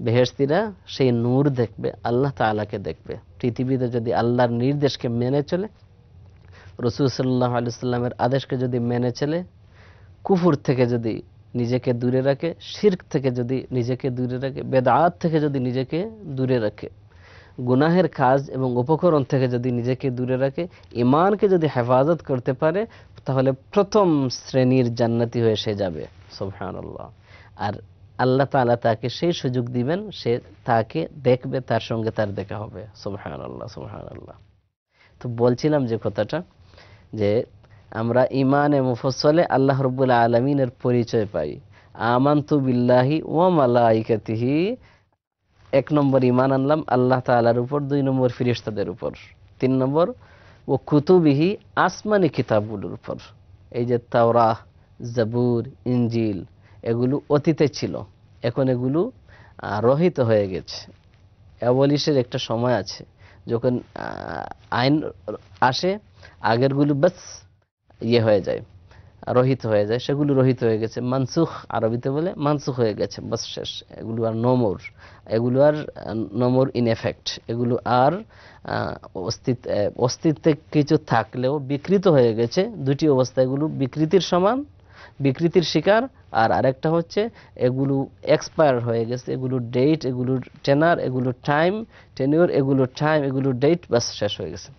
বেহেস্তিরা সেই নূর দেখবে আল্লাহ তালাকে দেখবে পৃথিবীতে যদি আল্লাহর নির্দেশকে মেনে চলে রসুল সাল্লাহ আলি সাল্লামের আদেশকে যদি মেনে চলে কুফুর থেকে যদি নিজেকে দূরে রাখে শির্ক থেকে যদি নিজেকে দূরে রাখে বেদাত থেকে যদি নিজেকে দূরে রাখে গুনাহের কাজ এবং উপকরণ থেকে যদি নিজেকে দূরে রাখে ইমানকে যদি হেফাজত করতে পারে তাহলে প্রথম শ্রেণীর জান্নাতি হয়ে সে যাবে সুবহানাল্লাহ আর আল্লাহ তালা তাকে সেই সুযোগ দিবেন সে তাকে দেখবে তার সঙ্গে তার দেখা হবে সুবহান আল্লাহ সুবহান আল্লাহ তো বলছিলাম যে কথাটা যে আমরা ইমানে মুফসলে আল্লাহ রবুল্লা আলমিনের পরিচয় পাই আমান্তু বিল্লাহি ও আল্লাহ এক নম্বর ইমান আনলাম আল্লাহ তালার উপর দুই নম্বর ফিরিস্তাদের উপর তিন নম্বর ও কুতুবিহি আসমানি কিতাবগুলোর উপর এই যে তাওরা জাবুর ইঞ্জিল এগুলো অতীতে ছিল এখন এগুলো রহিত হয়ে গেছে অ্যাবলিশের একটা সময় আছে যখন আইন আসে আগেরগুলো বাস ইয়ে হয়ে যায় রহিত হয়ে যায় সেগুলো রহিত হয়ে গেছে মানসুখ আরবিতে বলে মানসুখ হয়ে গেছে বাস শেষ এগুলো আর নোমর এগুলো আর নোমর ইন এফেক্ট এগুলো আর অস্তিত্ব অস্তিত্বে কিছু থাকলেও বিকৃত হয়ে গেছে দুটি অবস্থা এগুলো বিকৃতির সমান বিকৃতির শিকার আর আরেকটা হচ্ছে এগুলো এক্সপায়ার হয়ে গেছে এগুলোর ডেট এগুলোর টেনার এগুলোর টাইম টেনিওর এগুলোর টাইম এগুলোর ডেট বাস শেষ হয়ে গেছে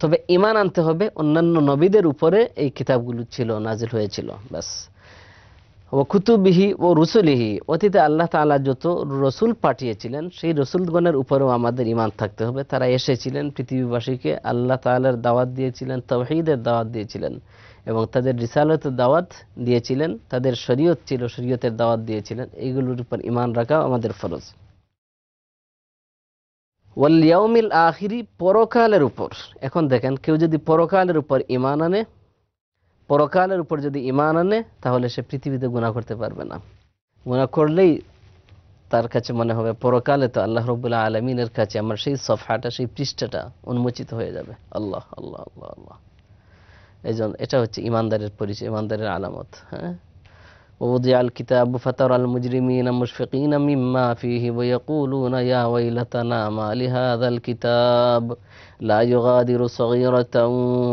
তবে ইমান আনতে হবে অন্যান্য নবীদের উপরে এই কিতাবগুলো ছিল নাজিল হয়েছিল ব্যাস ও কুতুবিহি ও রসুলিহি অতীতে আল্লাহ তালা যত রসুল পাঠিয়েছিলেন সেই রসুলগণের উপরেও আমাদের ইমান থাকতে হবে তারা এসেছিলেন পৃথিবীবাসীকে আল্লাহ তালার দাওয়াত দিয়েছিলেন তহিদের দাওয়াত দিয়েছিলেন এবং তাদের রিসালতের দাওয়াত দিয়েছিলেন তাদের শরীয়ত ছিল শরীয়তের দাওয়াত দিয়েছিলেন এইগুলোর উপর ইমান রাখা আমাদের ফরজ ওয়াল আখিরি পরকালের উপর এখন দেখেন কেউ যদি পরকালের উপর ইমান আনে পরকালের উপর যদি ইমান আনে তাহলে সে পৃথিবীতে গুণা করতে পারবে না গুণা করলেই তার কাছে মনে হবে পরকালে তো আল্লাহ রবুল্লাহ আলমিনের কাছে আমার সেই সফাটা সেই পৃষ্ঠাটা উন্মোচিত হয়ে যাবে আল্লাহ আল্লাহ আল্লাহ আল্লাহ এই এটা হচ্ছে ইমানদারের পরিচয় ইমানদারের আলামত হ্যাঁ ووضع الكتاب فترى المجرمين مشفقين مما فيه ويقولون يا ويلتنا ما لهذا الكتاب لا يغادر صغيرة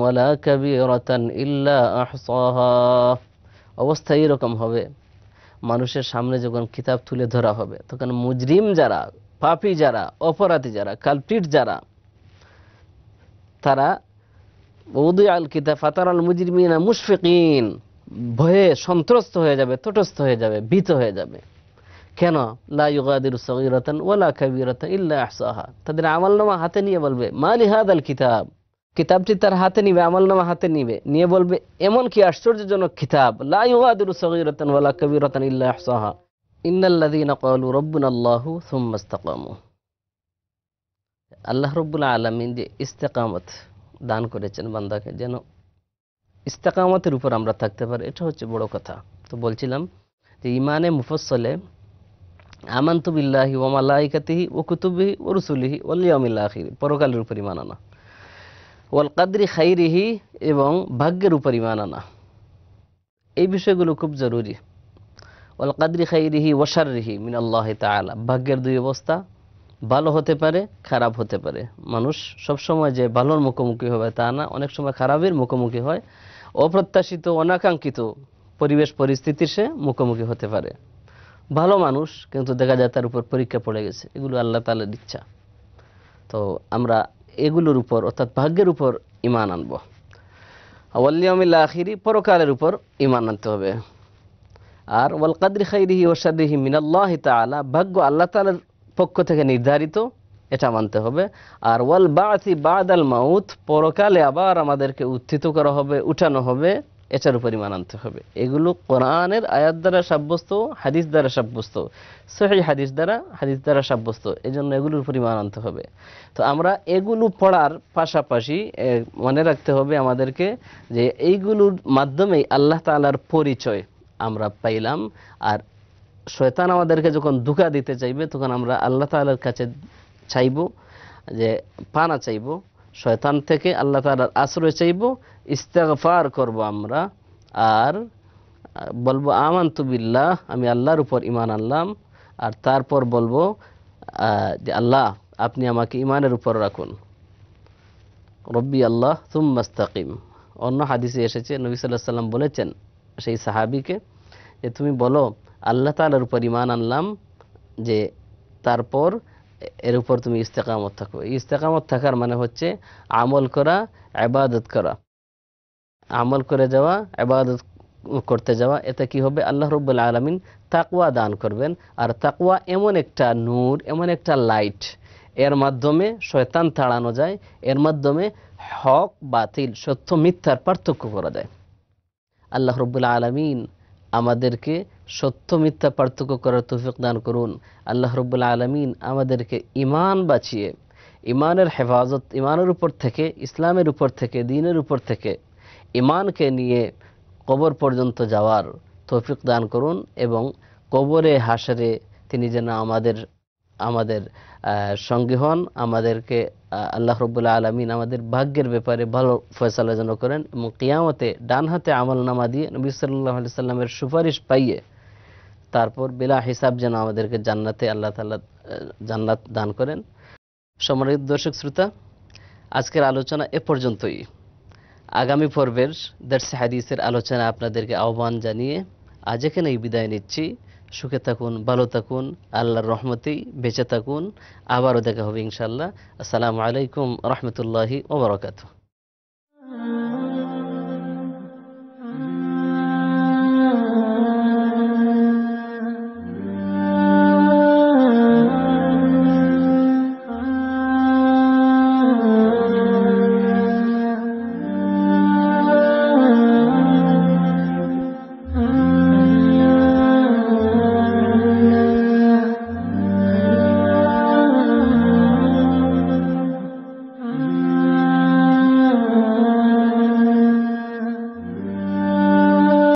ولا كبيرة إلا أحصاها অবস্থা এরকম হবে মানুষের সামনে যখন কিতাব তুলে ধরা হবে তখন মুজরিম যারা পাপি যারা অপরাধী যারা কালপিট যারা তারা ওদু আল কিতাব ফাতার আল মুজরিমিনা মুশফিকিন ভয়ে সন্ত্রস্ত হয়ে যাবে তটস্থ হয়ে যাবে ভীত হয়ে যাবে কেন লাগাদির সগিরাতন ওলা কবিরতন ইল্লা আহসাহা তাদের আমলনামা হাতে নিয়ে বলবে মালিহাদ আল কিতাব কিতাবটি তার হাতে নিবে আমলনামা হাতে নিবে নিয়ে বলবে এমন কি আশ্চর্যজনক কিতাব লাগাদির সগিরাতন ওলা কবিরতন ইল্লা আহসাহা ইন্নাল্লাদিনা কলু আল্লাহ রব্বুল আলমিন যে ইস্তেকামত দান করেছেন বান্দাকে যেন ইস্তাকামতের উপর আমরা থাকতে পারি এটা হচ্ছে বড় কথা তো বলছিলাম যে ইমানে মুফসলে আমান্তবিল্লাহি ও মালাইকাতিহি ও কুতুবিহি ও রুসুলিহি ওলিয়ামিল্লাহির পরকালের উপর ইমান আনা ওয়াল কাদরি খাইরিহি এবং ভাগ্যের উপর ইমান আনা এই বিষয়গুলো খুব জরুরি ওয়াল কাদরি খাইরিহি রিহি মিন আল্লাহ তালা ভাগ্যের দুই অবস্থা ভালো হতে পারে খারাপ হতে পারে মানুষ সবসময় যে ভালোর মুখোমুখি হবে তা না অনেক সময় খারাপের মুখোমুখি হয় অপ্রত্যাশিত অনাকাঙ্ক্ষিত পরিবেশ পরিস্থিতির সে মুখোমুখি হতে পারে ভালো মানুষ কিন্তু দেখা যায় তার উপর পরীক্ষা পড়ে গেছে এগুলো আল্লাহ তালের ইচ্ছা তো আমরা এগুলোর উপর অর্থাৎ ভাগ্যের উপর ইমান আনবো আওয়াল্লিয়মিল্লা আখিরি পরকালের উপর ইমান আনতে হবে আর ওয়াল ওয়ালকাদ্রি খাইরিহি ওসাদিহি মিনাল্লাহ তালা ভাগ্য আল্লাহ তালের পক্ষ থেকে নির্ধারিত এটা মানতে হবে আর ওয়াল বাতি বাদাল মাউথ পরকালে আবার আমাদেরকে উত্থিত করা হবে উঠানো হবে এটার উপরই মানানতে হবে এগুলো কোরআনের আয়াত দ্বারা সাব্যস্ত হাদিস দ্বারা সাব্যস্ত সহি হাদিস দ্বারা হাদিস দ্বারা সাব্যস্ত এই জন্য এগুলোর উপরই মানানতে হবে তো আমরা এগুলো পড়ার পাশাপাশি মনে রাখতে হবে আমাদেরকে যে এইগুলোর মাধ্যমেই আল্লাহ তালার পরিচয় আমরা পাইলাম আর শয়তান আমাদেরকে যখন দুঃখা দিতে চাইবে তখন আমরা আল্লাহ তালার কাছে চাইব যে পানা চাইব শয়তান থেকে আল্লাহ তালার আশ্রয় চাইব ইস্তেগফার করব আমরা আর বলবো তুবিল্লাহ আমি আল্লাহর উপর ইমান আনলাম আর তারপর বলবো যে আল্লাহ আপনি আমাকে ইমানের উপর রাখুন রব্বি আল্লাহ তুম মাস্তাকিম অন্য হাদিসে এসেছে নবী সাল্লাহ সাল্লাম বলেছেন সেই সাহাবিকে যে তুমি বলো আল্লাহ তালার উপর ইমান আনলাম যে তারপর এর উপর তুমি ইস্তেকামত থাকো ইস্তেকামত থাকার মানে হচ্ছে আমল করা আবাদত করা আমল করে যাওয়া আবাদত করতে যাওয়া এতে কি হবে আল্লাহ রব্বুল আলমিন তাকুয়া দান করবেন আর তাকুয়া এমন একটা নূর এমন একটা লাইট এর মাধ্যমে শয়তান তাড়ানো যায় এর মাধ্যমে হক বাতিল সত্য মিথ্যার পার্থক্য করা যায় আল্লাহ রব্বুল আলমিন আমাদেরকে সত্য মিথ্যা পার্থক্য করার তৌফিক দান করুন আল্লাহ রব্বুল আলমিন আমাদেরকে ইমান বাঁচিয়ে ইমানের হেফাজত ইমানের উপর থেকে ইসলামের উপর থেকে দিনের উপর থেকে ইমানকে নিয়ে কবর পর্যন্ত যাওয়ার তৌফিক দান করুন এবং কবরে হাসারে তিনি যেন আমাদের আমাদের সঙ্গী হন আমাদেরকে আল্লাহ রবুল্লা আলমিন আমাদের ভাগ্যের ব্যাপারে ভালো ফয়সালা যেন করেন এবং কিয়ামতে ডান হাতে আমল নামা দিয়ে নবী সাল্লাহ সাল্লামের সুপারিশ পাইয়ে তারপর বেলা হিসাব যেন আমাদেরকে জান্নাতে আল্লাহ তাল্লাহ জান্নাত দান করেন সম্মানিত দর্শক শ্রোতা আজকের আলোচনা এ পর্যন্তই আগামী পর্বের দার্সে হাদিসের আলোচনা আপনাদেরকে আহ্বান জানিয়ে আজ এখানেই বিদায় নিচ্ছি সুখে থাকুন ভালো থাকুন আল্লাহর রহমতেই বেঁচে থাকুন আবারও দেখা হবে ইনশাল্লাহ আসসালামু আলাইকুম রহমতুল্লাহি ওবরাকাতু